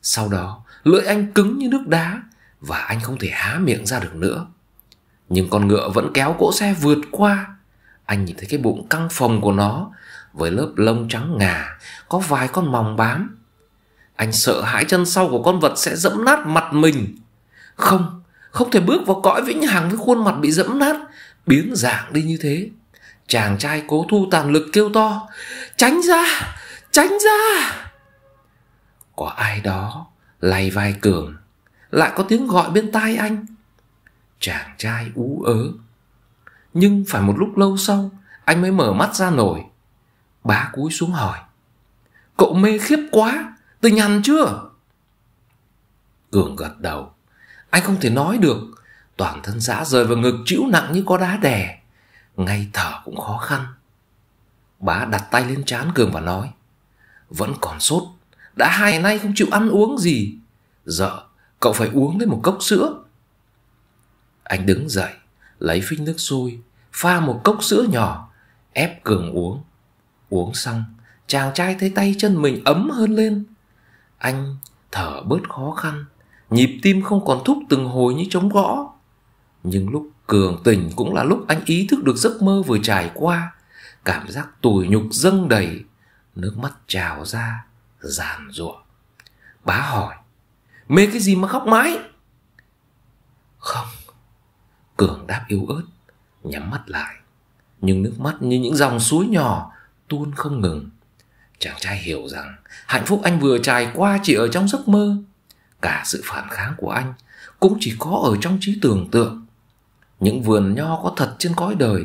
Sau đó lưỡi anh cứng như nước đá Và anh không thể há miệng ra được nữa Nhưng con ngựa vẫn kéo cỗ xe vượt qua Anh nhìn thấy cái bụng căng phồng của nó Với lớp lông trắng ngà Có vài con mòng bám anh sợ hãi chân sau của con vật sẽ dẫm nát mặt mình. Không, không thể bước vào cõi vĩnh hằng với khuôn mặt bị dẫm nát, biến dạng đi như thế. Chàng trai cố thu tàn lực kêu to, tránh ra, tránh ra. Có ai đó lay vai Cường, lại có tiếng gọi bên tai anh. Chàng trai ú ớ. Nhưng phải một lúc lâu sau, anh mới mở mắt ra nổi. Bá cúi xuống hỏi, cậu mê khiếp quá, Tôi nhằn chưa? Cường gật đầu. Anh không thể nói được. Toàn thân giã rời vào ngực chịu nặng như có đá đè. Ngay thở cũng khó khăn. Bá đặt tay lên trán Cường và nói. Vẫn còn sốt. Đã hai ngày nay không chịu ăn uống gì. dợ, dạ, cậu phải uống lấy một cốc sữa. Anh đứng dậy, lấy phích nước sôi, pha một cốc sữa nhỏ, ép Cường uống. Uống xong, chàng trai thấy tay chân mình ấm hơn lên anh thở bớt khó khăn Nhịp tim không còn thúc từng hồi như trống gõ Nhưng lúc cường tỉnh cũng là lúc anh ý thức được giấc mơ vừa trải qua Cảm giác tủi nhục dâng đầy Nước mắt trào ra Giàn ruộng Bá hỏi Mê cái gì mà khóc mãi Không Cường đáp yếu ớt Nhắm mắt lại Nhưng nước mắt như những dòng suối nhỏ Tuôn không ngừng Chàng trai hiểu rằng hạnh phúc anh vừa trải qua chỉ ở trong giấc mơ. Cả sự phản kháng của anh cũng chỉ có ở trong trí tưởng tượng. Những vườn nho có thật trên cõi đời,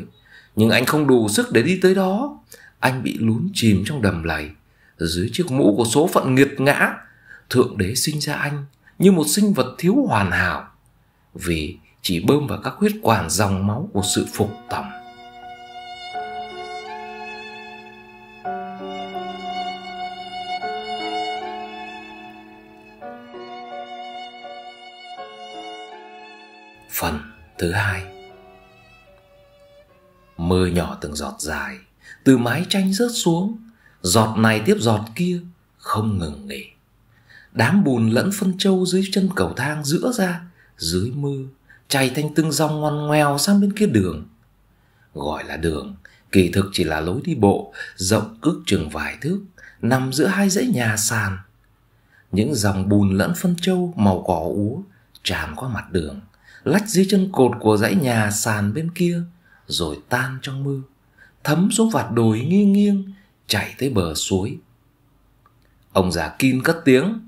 nhưng anh không đủ sức để đi tới đó. Anh bị lún chìm trong đầm lầy, dưới chiếc mũ của số phận nghiệt ngã. Thượng đế sinh ra anh như một sinh vật thiếu hoàn hảo, vì chỉ bơm vào các huyết quản dòng máu của sự phục tòng. Phần thứ hai Mưa nhỏ từng giọt dài Từ mái tranh rớt xuống Giọt này tiếp giọt kia Không ngừng nghỉ Đám bùn lẫn phân trâu dưới chân cầu thang giữa ra Dưới mưa Chảy thành từng dòng ngoằn ngoèo sang bên kia đường Gọi là đường Kỳ thực chỉ là lối đi bộ Rộng cước chừng vài thước Nằm giữa hai dãy nhà sàn Những dòng bùn lẫn phân trâu màu cỏ úa tràn qua mặt đường lách dưới chân cột của dãy nhà sàn bên kia rồi tan trong mưa thấm xuống vạt đồi nghiêng nghiêng chảy tới bờ suối ông già Kim cất tiếng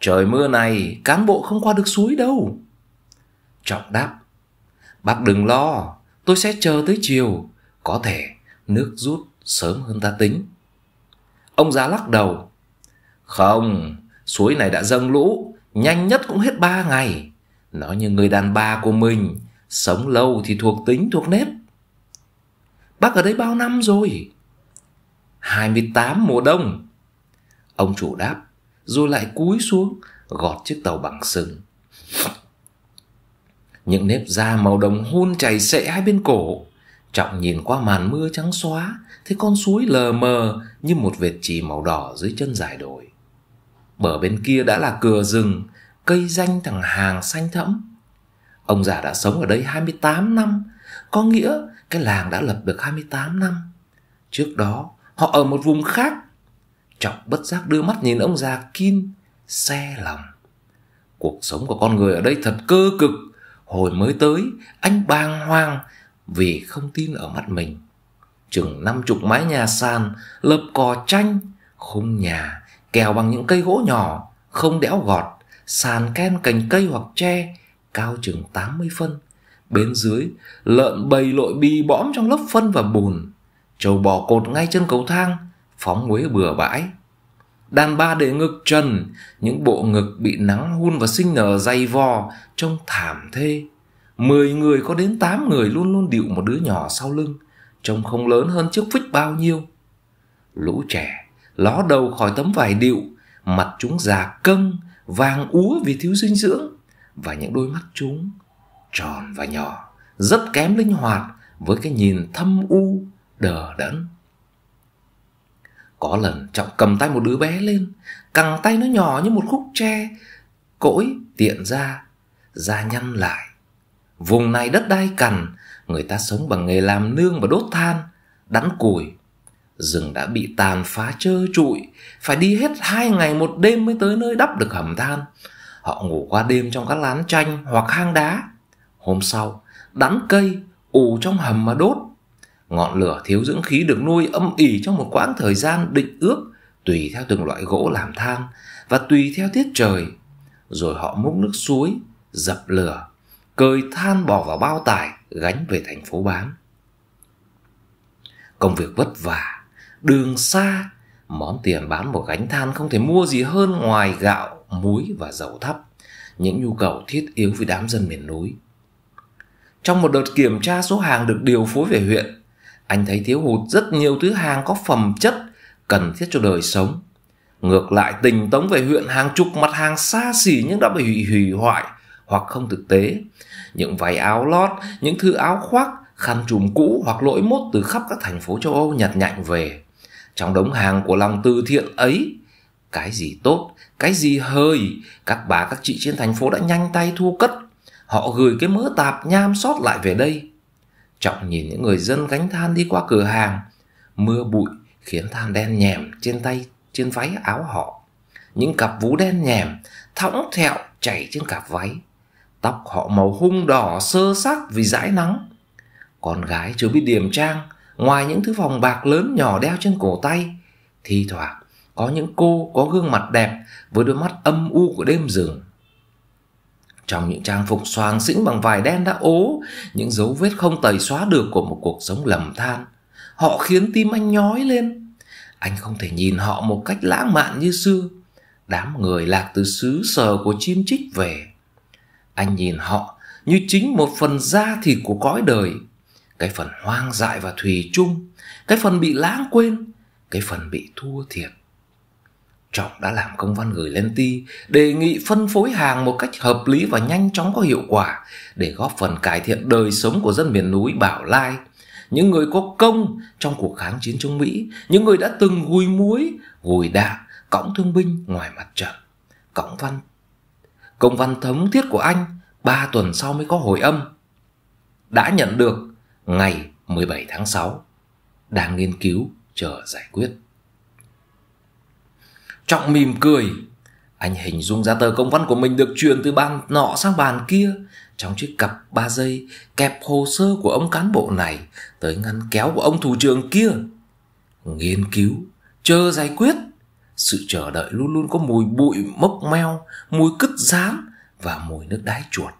trời mưa này cán bộ không qua được suối đâu trọng đáp bác đừng lo tôi sẽ chờ tới chiều có thể nước rút sớm hơn ta tính ông già lắc đầu không suối này đã dâng lũ nhanh nhất cũng hết ba ngày nó như người đàn bà của mình Sống lâu thì thuộc tính thuộc nếp Bác ở đây bao năm rồi 28 mùa đông Ông chủ đáp Rồi lại cúi xuống Gọt chiếc tàu bằng sừng Những nếp da màu đồng hun chảy xệ hai bên cổ Trọng nhìn qua màn mưa trắng xóa Thấy con suối lờ mờ Như một vệt chỉ màu đỏ dưới chân dài đồi Bờ bên kia đã là cửa rừng cây danh thằng hàng xanh thẫm. Ông già đã sống ở đây 28 năm, có nghĩa cái làng đã lập được 28 năm. Trước đó, họ ở một vùng khác. Trọng bất giác đưa mắt nhìn ông già Kim, xe lòng. Cuộc sống của con người ở đây thật cơ cực. Hồi mới tới, anh bàng hoàng vì không tin ở mắt mình. Chừng năm chục mái nhà sàn, lợp cò tranh, khung nhà, kèo bằng những cây gỗ nhỏ, không đẽo gọt sàn ken cành cây hoặc tre cao chừng 80 phân. Bên dưới, lợn bầy lội bì bõm trong lớp phân và bùn. châu bò cột ngay chân cầu thang, phóng quế bừa bãi. Đàn bà để ngực trần, những bộ ngực bị nắng hun và sinh nở dày vò, trông thảm thê. Mười người có đến tám người luôn luôn điệu một đứa nhỏ sau lưng, trông không lớn hơn chiếc phích bao nhiêu. Lũ trẻ, ló đầu khỏi tấm vải điệu, mặt chúng già cân, vàng úa vì thiếu dinh dưỡng và những đôi mắt chúng tròn và nhỏ rất kém linh hoạt với cái nhìn thâm u đờ đẫn có lần trọng cầm tay một đứa bé lên cẳng tay nó nhỏ như một khúc tre cỗi tiện ra ra nhăn lại vùng này đất đai cằn người ta sống bằng nghề làm nương và đốt than đắn củi rừng đã bị tàn phá trơ trụi phải đi hết hai ngày một đêm mới tới nơi đắp được hầm than họ ngủ qua đêm trong các lán tranh hoặc hang đá hôm sau đắn cây ù trong hầm mà đốt ngọn lửa thiếu dưỡng khí được nuôi âm ỉ trong một quãng thời gian định ước tùy theo từng loại gỗ làm than và tùy theo tiết trời rồi họ múc nước suối dập lửa cơi than bỏ vào bao tải gánh về thành phố bán công việc vất vả đường xa món tiền bán một gánh than không thể mua gì hơn ngoài gạo muối và dầu thấp những nhu cầu thiết yếu với đám dân miền núi trong một đợt kiểm tra số hàng được điều phối về huyện anh thấy thiếu hụt rất nhiều thứ hàng có phẩm chất cần thiết cho đời sống ngược lại tình tống về huyện hàng chục mặt hàng xa xỉ nhưng đã bị hủy hủy hoại hoặc không thực tế những váy áo lót những thứ áo khoác khăn trùm cũ hoặc lỗi mốt từ khắp các thành phố châu âu nhặt nhạnh về trong đống hàng của lòng từ thiện ấy, cái gì tốt, cái gì hơi, các bà các chị trên thành phố đã nhanh tay thu cất. Họ gửi cái mớ tạp nham sót lại về đây. Trọng nhìn những người dân gánh than đi qua cửa hàng. Mưa bụi khiến than đen nhèm trên tay, trên váy áo họ. Những cặp vú đen nhèm, thõng thẹo chảy trên cặp váy. Tóc họ màu hung đỏ sơ sắc vì dãi nắng. Con gái chưa biết điểm trang, ngoài những thứ vòng bạc lớn nhỏ đeo trên cổ tay thi thoảng có những cô có gương mặt đẹp với đôi mắt âm u của đêm rừng trong những trang phục xoàng xĩnh bằng vải đen đã ố những dấu vết không tẩy xóa được của một cuộc sống lầm than họ khiến tim anh nhói lên anh không thể nhìn họ một cách lãng mạn như xưa đám người lạc từ xứ sở của chim chích về anh nhìn họ như chính một phần da thịt của cõi đời cái phần hoang dại và thùy chung cái phần bị lãng quên cái phần bị thua thiệt trọng đã làm công văn gửi lên ti đề nghị phân phối hàng một cách hợp lý và nhanh chóng có hiệu quả để góp phần cải thiện đời sống của dân miền núi bảo lai những người có công trong cuộc kháng chiến chống mỹ những người đã từng gùi muối gùi đạn cõng thương binh ngoài mặt trận cõng văn công văn thống thiết của anh ba tuần sau mới có hồi âm đã nhận được ngày 17 tháng 6 đang nghiên cứu chờ giải quyết. Trọng mỉm cười, anh hình dung ra tờ công văn của mình được truyền từ bàn nọ sang bàn kia trong chiếc cặp ba giây kẹp hồ sơ của ông cán bộ này tới ngăn kéo của ông thủ trưởng kia. Nghiên cứu, chờ giải quyết. Sự chờ đợi luôn luôn có mùi bụi mốc meo, mùi cứt rán và mùi nước đái chuột.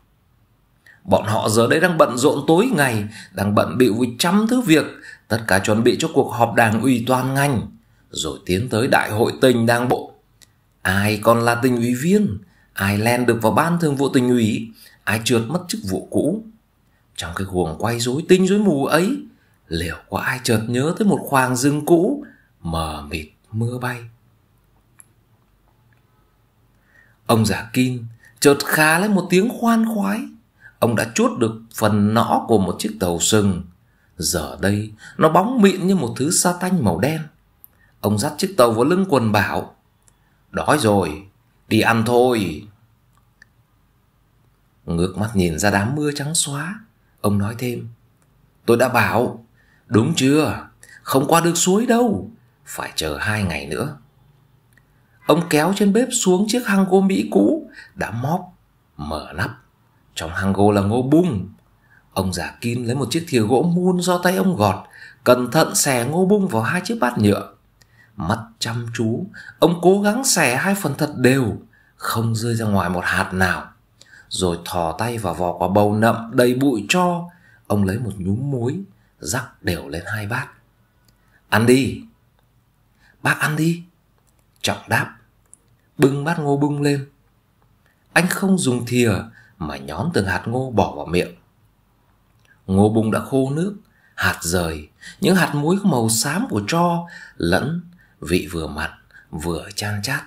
Bọn họ giờ đây đang bận rộn tối ngày, đang bận bịu với trăm thứ việc, tất cả chuẩn bị cho cuộc họp đảng ủy toàn ngành, rồi tiến tới đại hội tỉnh đang bộ. Ai còn là tỉnh ủy viên, ai len được vào ban thường vụ tỉnh ủy, ai trượt mất chức vụ cũ. Trong cái guồng quay rối tinh rối mù ấy, liệu có ai chợt nhớ tới một khoảng rừng cũ mờ mịt mưa bay. Ông giả Kim chợt khá lên một tiếng khoan khoái ông đã chuốt được phần nõm của một chiếc tàu sừng. Giờ đây, nó bóng mịn như một thứ sa tanh màu đen. Ông dắt chiếc tàu vào lưng quần bảo, Đói rồi, đi ăn thôi. Ngước mắt nhìn ra đám mưa trắng xóa, ông nói thêm, Tôi đã bảo, đúng chưa, không qua được suối đâu, phải chờ hai ngày nữa. Ông kéo trên bếp xuống chiếc hang gỗ Mỹ cũ đã móc, mở nắp trong hang gỗ là ngô bung Ông giả kín lấy một chiếc thìa gỗ muôn do tay ông gọt Cẩn thận xẻ ngô bung vào hai chiếc bát nhựa Mắt chăm chú Ông cố gắng xẻ hai phần thật đều Không rơi ra ngoài một hạt nào Rồi thò tay vào vỏ quả bầu nậm đầy bụi cho Ông lấy một nhúm muối Rắc đều lên hai bát Ăn đi Bác ăn đi Trọng đáp Bưng bát ngô bung lên Anh không dùng thìa mà nhón từng hạt ngô bỏ vào miệng. Ngô bung đã khô nước, hạt rời, những hạt muối có màu xám của tro lẫn vị vừa mặn vừa chan chát.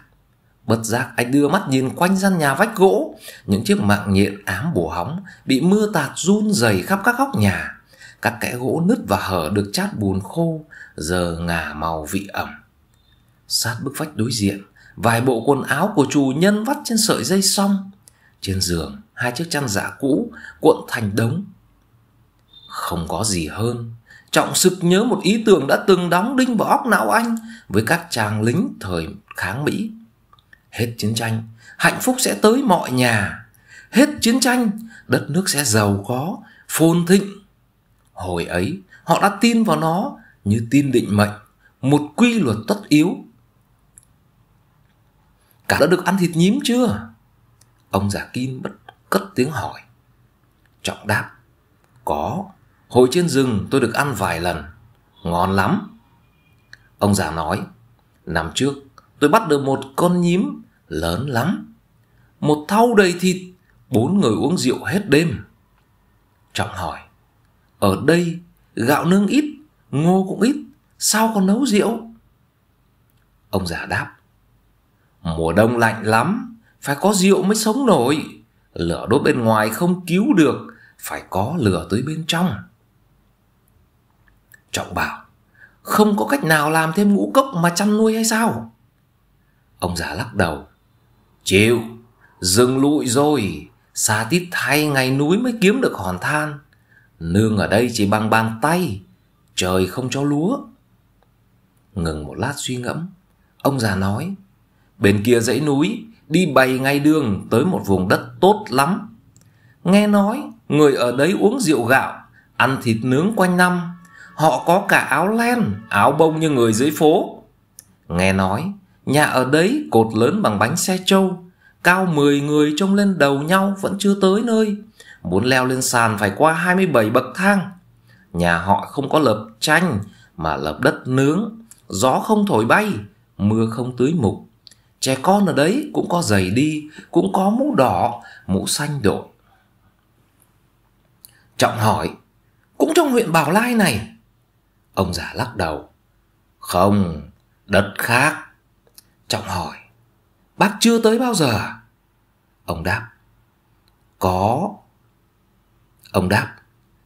Bất giác anh đưa mắt nhìn quanh gian nhà vách gỗ, những chiếc mạng nhện ám bổ hóng bị mưa tạt run dày khắp các góc nhà. Các kẽ gỗ nứt và hở được chát bùn khô, giờ ngả màu vị ẩm. Sát bức vách đối diện, vài bộ quần áo của chủ nhân vắt trên sợi dây xong trên giường, hai chiếc chăn giả dạ cũ cuộn thành đống. Không có gì hơn, trọng sực nhớ một ý tưởng đã từng đóng đinh vào óc não anh với các chàng lính thời kháng Mỹ. Hết chiến tranh, hạnh phúc sẽ tới mọi nhà. Hết chiến tranh, đất nước sẽ giàu có, phồn thịnh. Hồi ấy, họ đã tin vào nó như tin định mệnh, một quy luật tất yếu. Cả đã được ăn thịt nhím chưa? Ông già Kim bất cất tiếng hỏi. Trọng đáp. Có, hồi trên rừng tôi được ăn vài lần. Ngon lắm. Ông già nói. Năm trước tôi bắt được một con nhím lớn lắm. Một thau đầy thịt, bốn người uống rượu hết đêm. Trọng hỏi. Ở đây gạo nương ít, ngô cũng ít, sao còn nấu rượu? Ông già đáp. Mùa đông lạnh lắm, phải có rượu mới sống nổi lửa đốt bên ngoài không cứu được phải có lửa tới bên trong trọng bảo không có cách nào làm thêm ngũ cốc mà chăn nuôi hay sao ông già lắc đầu chịu rừng lụi rồi xa tít thay ngày núi mới kiếm được hòn than nương ở đây chỉ bằng bàn tay trời không cho lúa ngừng một lát suy ngẫm ông già nói bên kia dãy núi đi bày ngay đường tới một vùng đất tốt lắm. Nghe nói, người ở đấy uống rượu gạo, ăn thịt nướng quanh năm. Họ có cả áo len, áo bông như người dưới phố. Nghe nói, nhà ở đấy cột lớn bằng bánh xe trâu, cao 10 người trông lên đầu nhau vẫn chưa tới nơi. Muốn leo lên sàn phải qua 27 bậc thang. Nhà họ không có lợp tranh mà lợp đất nướng, gió không thổi bay, mưa không tưới mục trẻ con ở đấy cũng có giày đi cũng có mũ đỏ mũ xanh đội trọng hỏi cũng trong huyện bảo lai này ông già lắc đầu không đất khác trọng hỏi bác chưa tới bao giờ à? ông đáp có ông đáp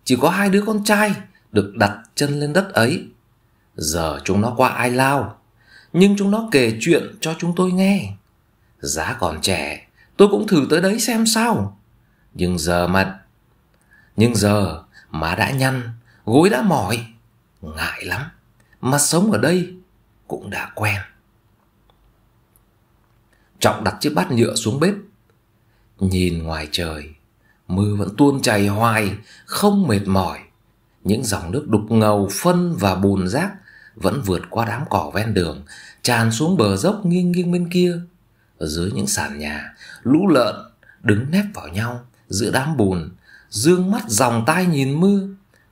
chỉ có hai đứa con trai được đặt chân lên đất ấy giờ chúng nó qua ai lao nhưng chúng nó kể chuyện cho chúng tôi nghe. Giá còn trẻ, tôi cũng thử tới đấy xem sao. Nhưng giờ mà... Nhưng giờ má đã nhăn, gối đã mỏi. Ngại lắm, mà sống ở đây cũng đã quen. Trọng đặt chiếc bát nhựa xuống bếp. Nhìn ngoài trời, mưa vẫn tuôn chảy hoài, không mệt mỏi. Những dòng nước đục ngầu, phân và bùn rác vẫn vượt qua đám cỏ ven đường, tràn xuống bờ dốc nghiêng nghiêng bên kia. Ở dưới những sàn nhà, lũ lợn đứng nép vào nhau giữa đám bùn, dương mắt dòng tai nhìn mưa.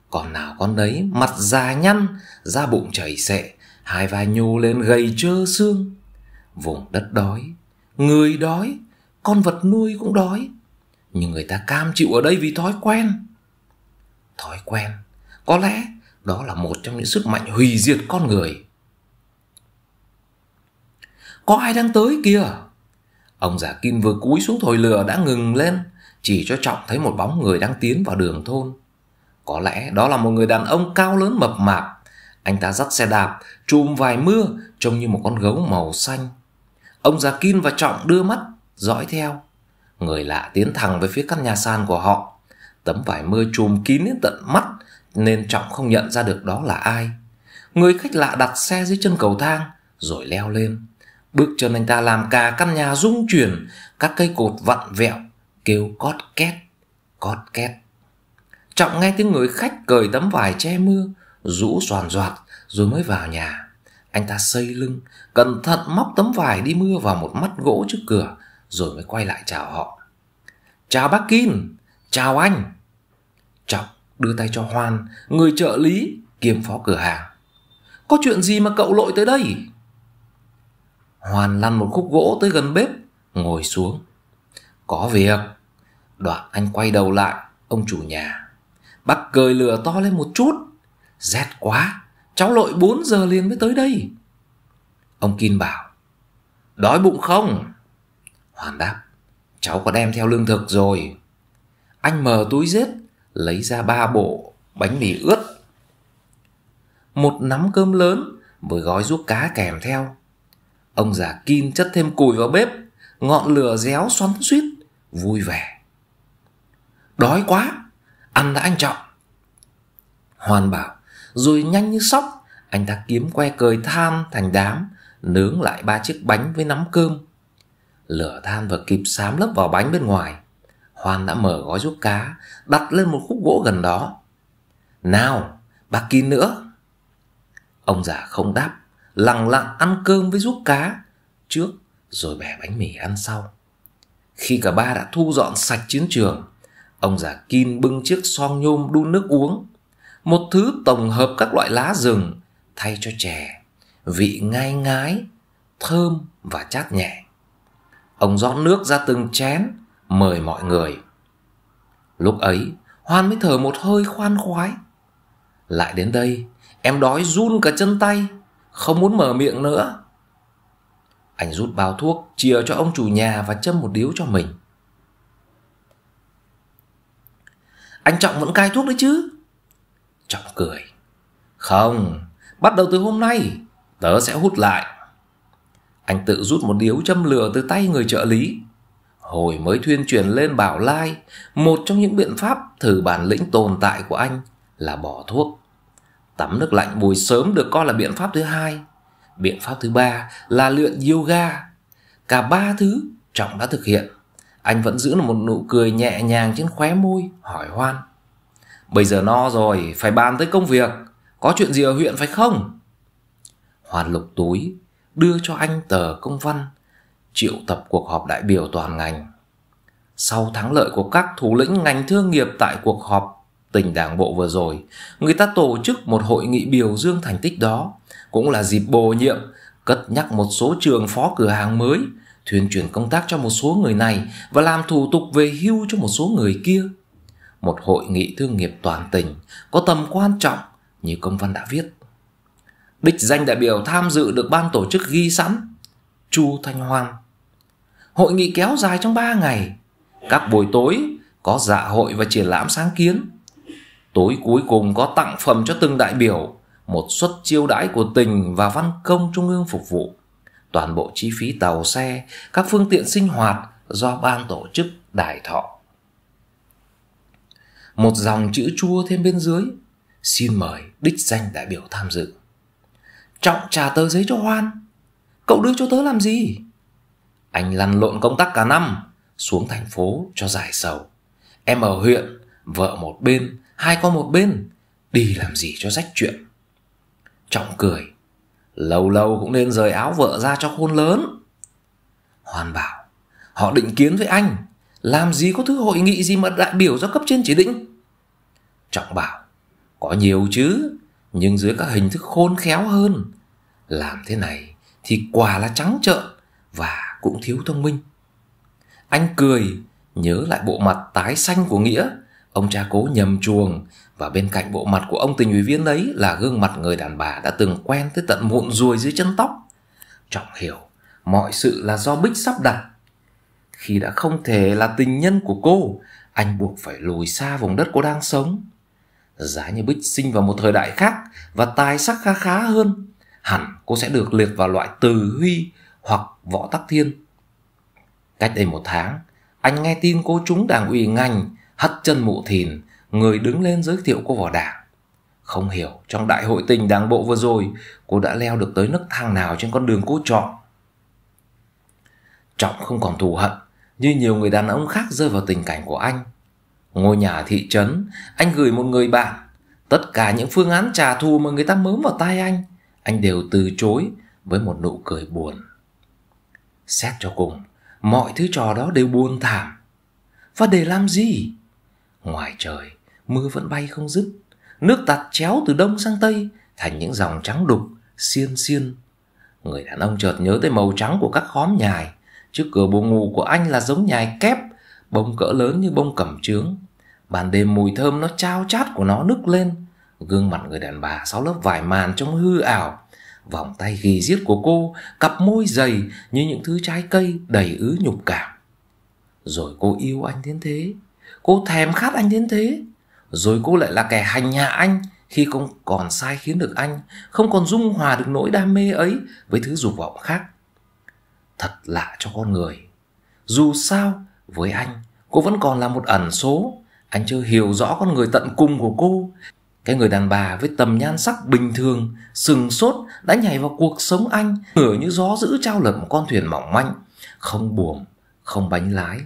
Còn nào con đấy, mặt già nhăn, da bụng chảy xệ, hai vai nhô lên gầy trơ xương. Vùng đất đói, người đói, con vật nuôi cũng đói. Nhưng người ta cam chịu ở đây vì thói quen. Thói quen, có lẽ đó là một trong những sức mạnh hủy diệt con người có ai đang tới kìa ông già kim vừa cúi xuống thổi lửa đã ngừng lên chỉ cho trọng thấy một bóng người đang tiến vào đường thôn có lẽ đó là một người đàn ông cao lớn mập mạp anh ta dắt xe đạp chùm vài mưa trông như một con gấu màu xanh ông già kim và trọng đưa mắt dõi theo người lạ tiến thẳng về phía căn nhà sàn của họ tấm vải mưa chùm kín đến tận mắt nên trọng không nhận ra được đó là ai người khách lạ đặt xe dưới chân cầu thang rồi leo lên bước chân anh ta làm cả căn nhà rung chuyển các cây cột vặn vẹo kêu cót két cót két trọng nghe tiếng người khách cởi tấm vải che mưa rũ soàn soạt rồi mới vào nhà anh ta xây lưng cẩn thận móc tấm vải đi mưa vào một mắt gỗ trước cửa rồi mới quay lại chào họ chào bác Kim, chào anh trọng đưa tay cho Hoan, người trợ lý kiêm phó cửa hàng. Có chuyện gì mà cậu lội tới đây? Hoan lăn một khúc gỗ tới gần bếp, ngồi xuống. Có việc. Đoạn anh quay đầu lại, ông chủ nhà. bắt cười lửa to lên một chút. Rét quá, cháu lội 4 giờ liền mới tới đây. Ông Kim bảo, đói bụng không? Hoan đáp, cháu có đem theo lương thực rồi. Anh mở túi rết lấy ra ba bộ bánh mì ướt, một nắm cơm lớn với gói ruốc cá kèm theo. Ông già Kim chất thêm củi vào bếp, ngọn lửa réo xoắn suýt, vui vẻ. Đói quá, ăn đã anh Trọng. Hoàn bảo, rồi nhanh như sóc, anh ta kiếm que cười than thành đám, nướng lại ba chiếc bánh với nắm cơm. Lửa than vừa kịp xám lấp vào bánh bên ngoài, Hoan đã mở gói ruốc cá, đặt lên một khúc gỗ gần đó. Nào, bà kín nữa. Ông già không đáp, lặng lặng ăn cơm với ruốc cá trước rồi bẻ bánh mì ăn sau. Khi cả ba đã thu dọn sạch chiến trường, ông già Kim bưng chiếc son nhôm đun nước uống, một thứ tổng hợp các loại lá rừng thay cho chè, vị ngai ngái, thơm và chát nhẹ. Ông rót nước ra từng chén mời mọi người. Lúc ấy, Hoan mới thở một hơi khoan khoái. Lại đến đây, em đói run cả chân tay, không muốn mở miệng nữa. Anh rút bao thuốc, chia cho ông chủ nhà và châm một điếu cho mình. Anh Trọng vẫn cai thuốc đấy chứ? Trọng cười. Không, bắt đầu từ hôm nay, tớ sẽ hút lại. Anh tự rút một điếu châm lửa từ tay người trợ lý hồi mới thuyên truyền lên Bảo Lai, một trong những biện pháp thử bản lĩnh tồn tại của anh là bỏ thuốc. Tắm nước lạnh buổi sớm được coi là biện pháp thứ hai. Biện pháp thứ ba là luyện yoga. Cả ba thứ Trọng đã thực hiện. Anh vẫn giữ một nụ cười nhẹ nhàng trên khóe môi, hỏi hoan. Bây giờ no rồi, phải bàn tới công việc. Có chuyện gì ở huyện phải không? Hoàn lục túi, đưa cho anh tờ công văn triệu tập cuộc họp đại biểu toàn ngành. Sau thắng lợi của các thủ lĩnh ngành thương nghiệp tại cuộc họp tỉnh đảng bộ vừa rồi, người ta tổ chức một hội nghị biểu dương thành tích đó, cũng là dịp bổ nhiệm, cất nhắc một số trường phó cửa hàng mới, thuyên chuyển công tác cho một số người này và làm thủ tục về hưu cho một số người kia. Một hội nghị thương nghiệp toàn tỉnh có tầm quan trọng như công văn đã viết. Đích danh đại biểu tham dự được ban tổ chức ghi sẵn Chu Thanh Hoan Hội nghị kéo dài trong 3 ngày. Các buổi tối có dạ hội và triển lãm sáng kiến. Tối cuối cùng có tặng phẩm cho từng đại biểu, một suất chiêu đãi của tỉnh và văn công trung ương phục vụ. Toàn bộ chi phí tàu xe, các phương tiện sinh hoạt do ban tổ chức đài thọ. Một dòng chữ chua thêm bên dưới, xin mời đích danh đại biểu tham dự. Trọng trà tờ giấy cho Hoan. Cậu đưa cho tớ làm gì? Anh lăn lộn công tác cả năm, xuống thành phố cho giải sầu. Em ở huyện, vợ một bên, hai con một bên, đi làm gì cho rách chuyện. Trọng cười, lâu lâu cũng nên rời áo vợ ra cho khôn lớn. Hoàn bảo, họ định kiến với anh, làm gì có thứ hội nghị gì mà đại biểu do cấp trên chỉ định. Trọng bảo, có nhiều chứ, nhưng dưới các hình thức khôn khéo hơn. Làm thế này thì quả là trắng trợn và cũng thiếu thông minh. Anh cười, nhớ lại bộ mặt tái xanh của Nghĩa, ông cha cố nhầm chuồng và bên cạnh bộ mặt của ông tình ủy viên đấy là gương mặt người đàn bà đã từng quen tới tận mụn ruồi dưới chân tóc. Trọng hiểu, mọi sự là do Bích sắp đặt. Khi đã không thể là tình nhân của cô, anh buộc phải lùi xa vùng đất cô đang sống. Giá như Bích sinh vào một thời đại khác và tài sắc khá khá hơn, hẳn cô sẽ được liệt vào loại từ huy hoặc Võ Tắc Thiên. Cách đây một tháng, anh nghe tin cô chúng đảng ủy ngành hất chân mụ thìn, người đứng lên giới thiệu cô vào đảng. Không hiểu trong đại hội tình đảng bộ vừa rồi cô đã leo được tới nấc thang nào trên con đường cô chọn. Trọng không còn thù hận như nhiều người đàn ông khác rơi vào tình cảnh của anh. Ngôi nhà thị trấn, anh gửi một người bạn. Tất cả những phương án trả thù mà người ta mớm vào tay anh, anh đều từ chối với một nụ cười buồn. Xét cho cùng, mọi thứ trò đó đều buồn thảm. Và để làm gì? Ngoài trời, mưa vẫn bay không dứt. Nước tạt chéo từ đông sang tây thành những dòng trắng đục, xiên xiên. Người đàn ông chợt nhớ tới màu trắng của các khóm nhài. Trước cửa buồng ngủ của anh là giống nhài kép, bông cỡ lớn như bông cẩm trướng. Ban đêm mùi thơm nó trao chát của nó nức lên. Gương mặt người đàn bà sau lớp vải màn trông hư ảo, vòng tay ghi giết của cô, cặp môi dày như những thứ trái cây đầy ứ nhục cảm. Rồi cô yêu anh đến thế, cô thèm khát anh đến thế, rồi cô lại là kẻ hành hạ anh khi không còn sai khiến được anh, không còn dung hòa được nỗi đam mê ấy với thứ dục vọng khác. Thật lạ cho con người. Dù sao, với anh, cô vẫn còn là một ẩn số. Anh chưa hiểu rõ con người tận cùng của cô, cái người đàn bà với tầm nhan sắc bình thường, sừng sốt đã nhảy vào cuộc sống anh, ngửa như gió giữ trao lật một con thuyền mỏng manh, không buồm, không bánh lái.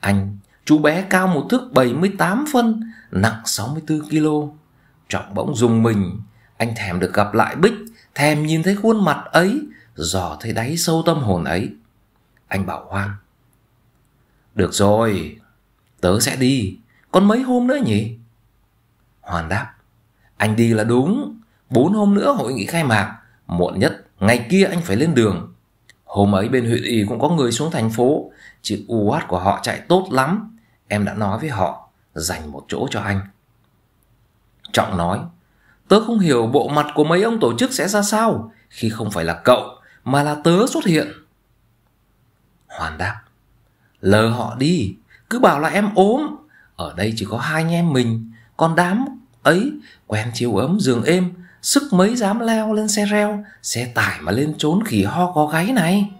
Anh, chú bé cao một thước 78 phân, nặng 64 kg. Trọng bỗng dùng mình, anh thèm được gặp lại Bích, thèm nhìn thấy khuôn mặt ấy, dò thấy đáy sâu tâm hồn ấy. Anh bảo Hoan. Được rồi, tớ sẽ đi, còn mấy hôm nữa nhỉ? Hoàn đáp, anh đi là đúng, bốn hôm nữa hội nghị khai mạc, muộn nhất ngày kia anh phải lên đường. Hôm ấy bên huyện ủy cũng có người xuống thành phố, chị UAT của họ chạy tốt lắm, em đã nói với họ, dành một chỗ cho anh. Trọng nói, tớ không hiểu bộ mặt của mấy ông tổ chức sẽ ra sao khi không phải là cậu mà là tớ xuất hiện. Hoàn đáp, lờ họ đi, cứ bảo là em ốm, ở đây chỉ có hai anh em mình, còn đám ấy quen chiều ấm giường êm sức mấy dám leo lên xe reo xe tải mà lên trốn khỉ ho có gáy này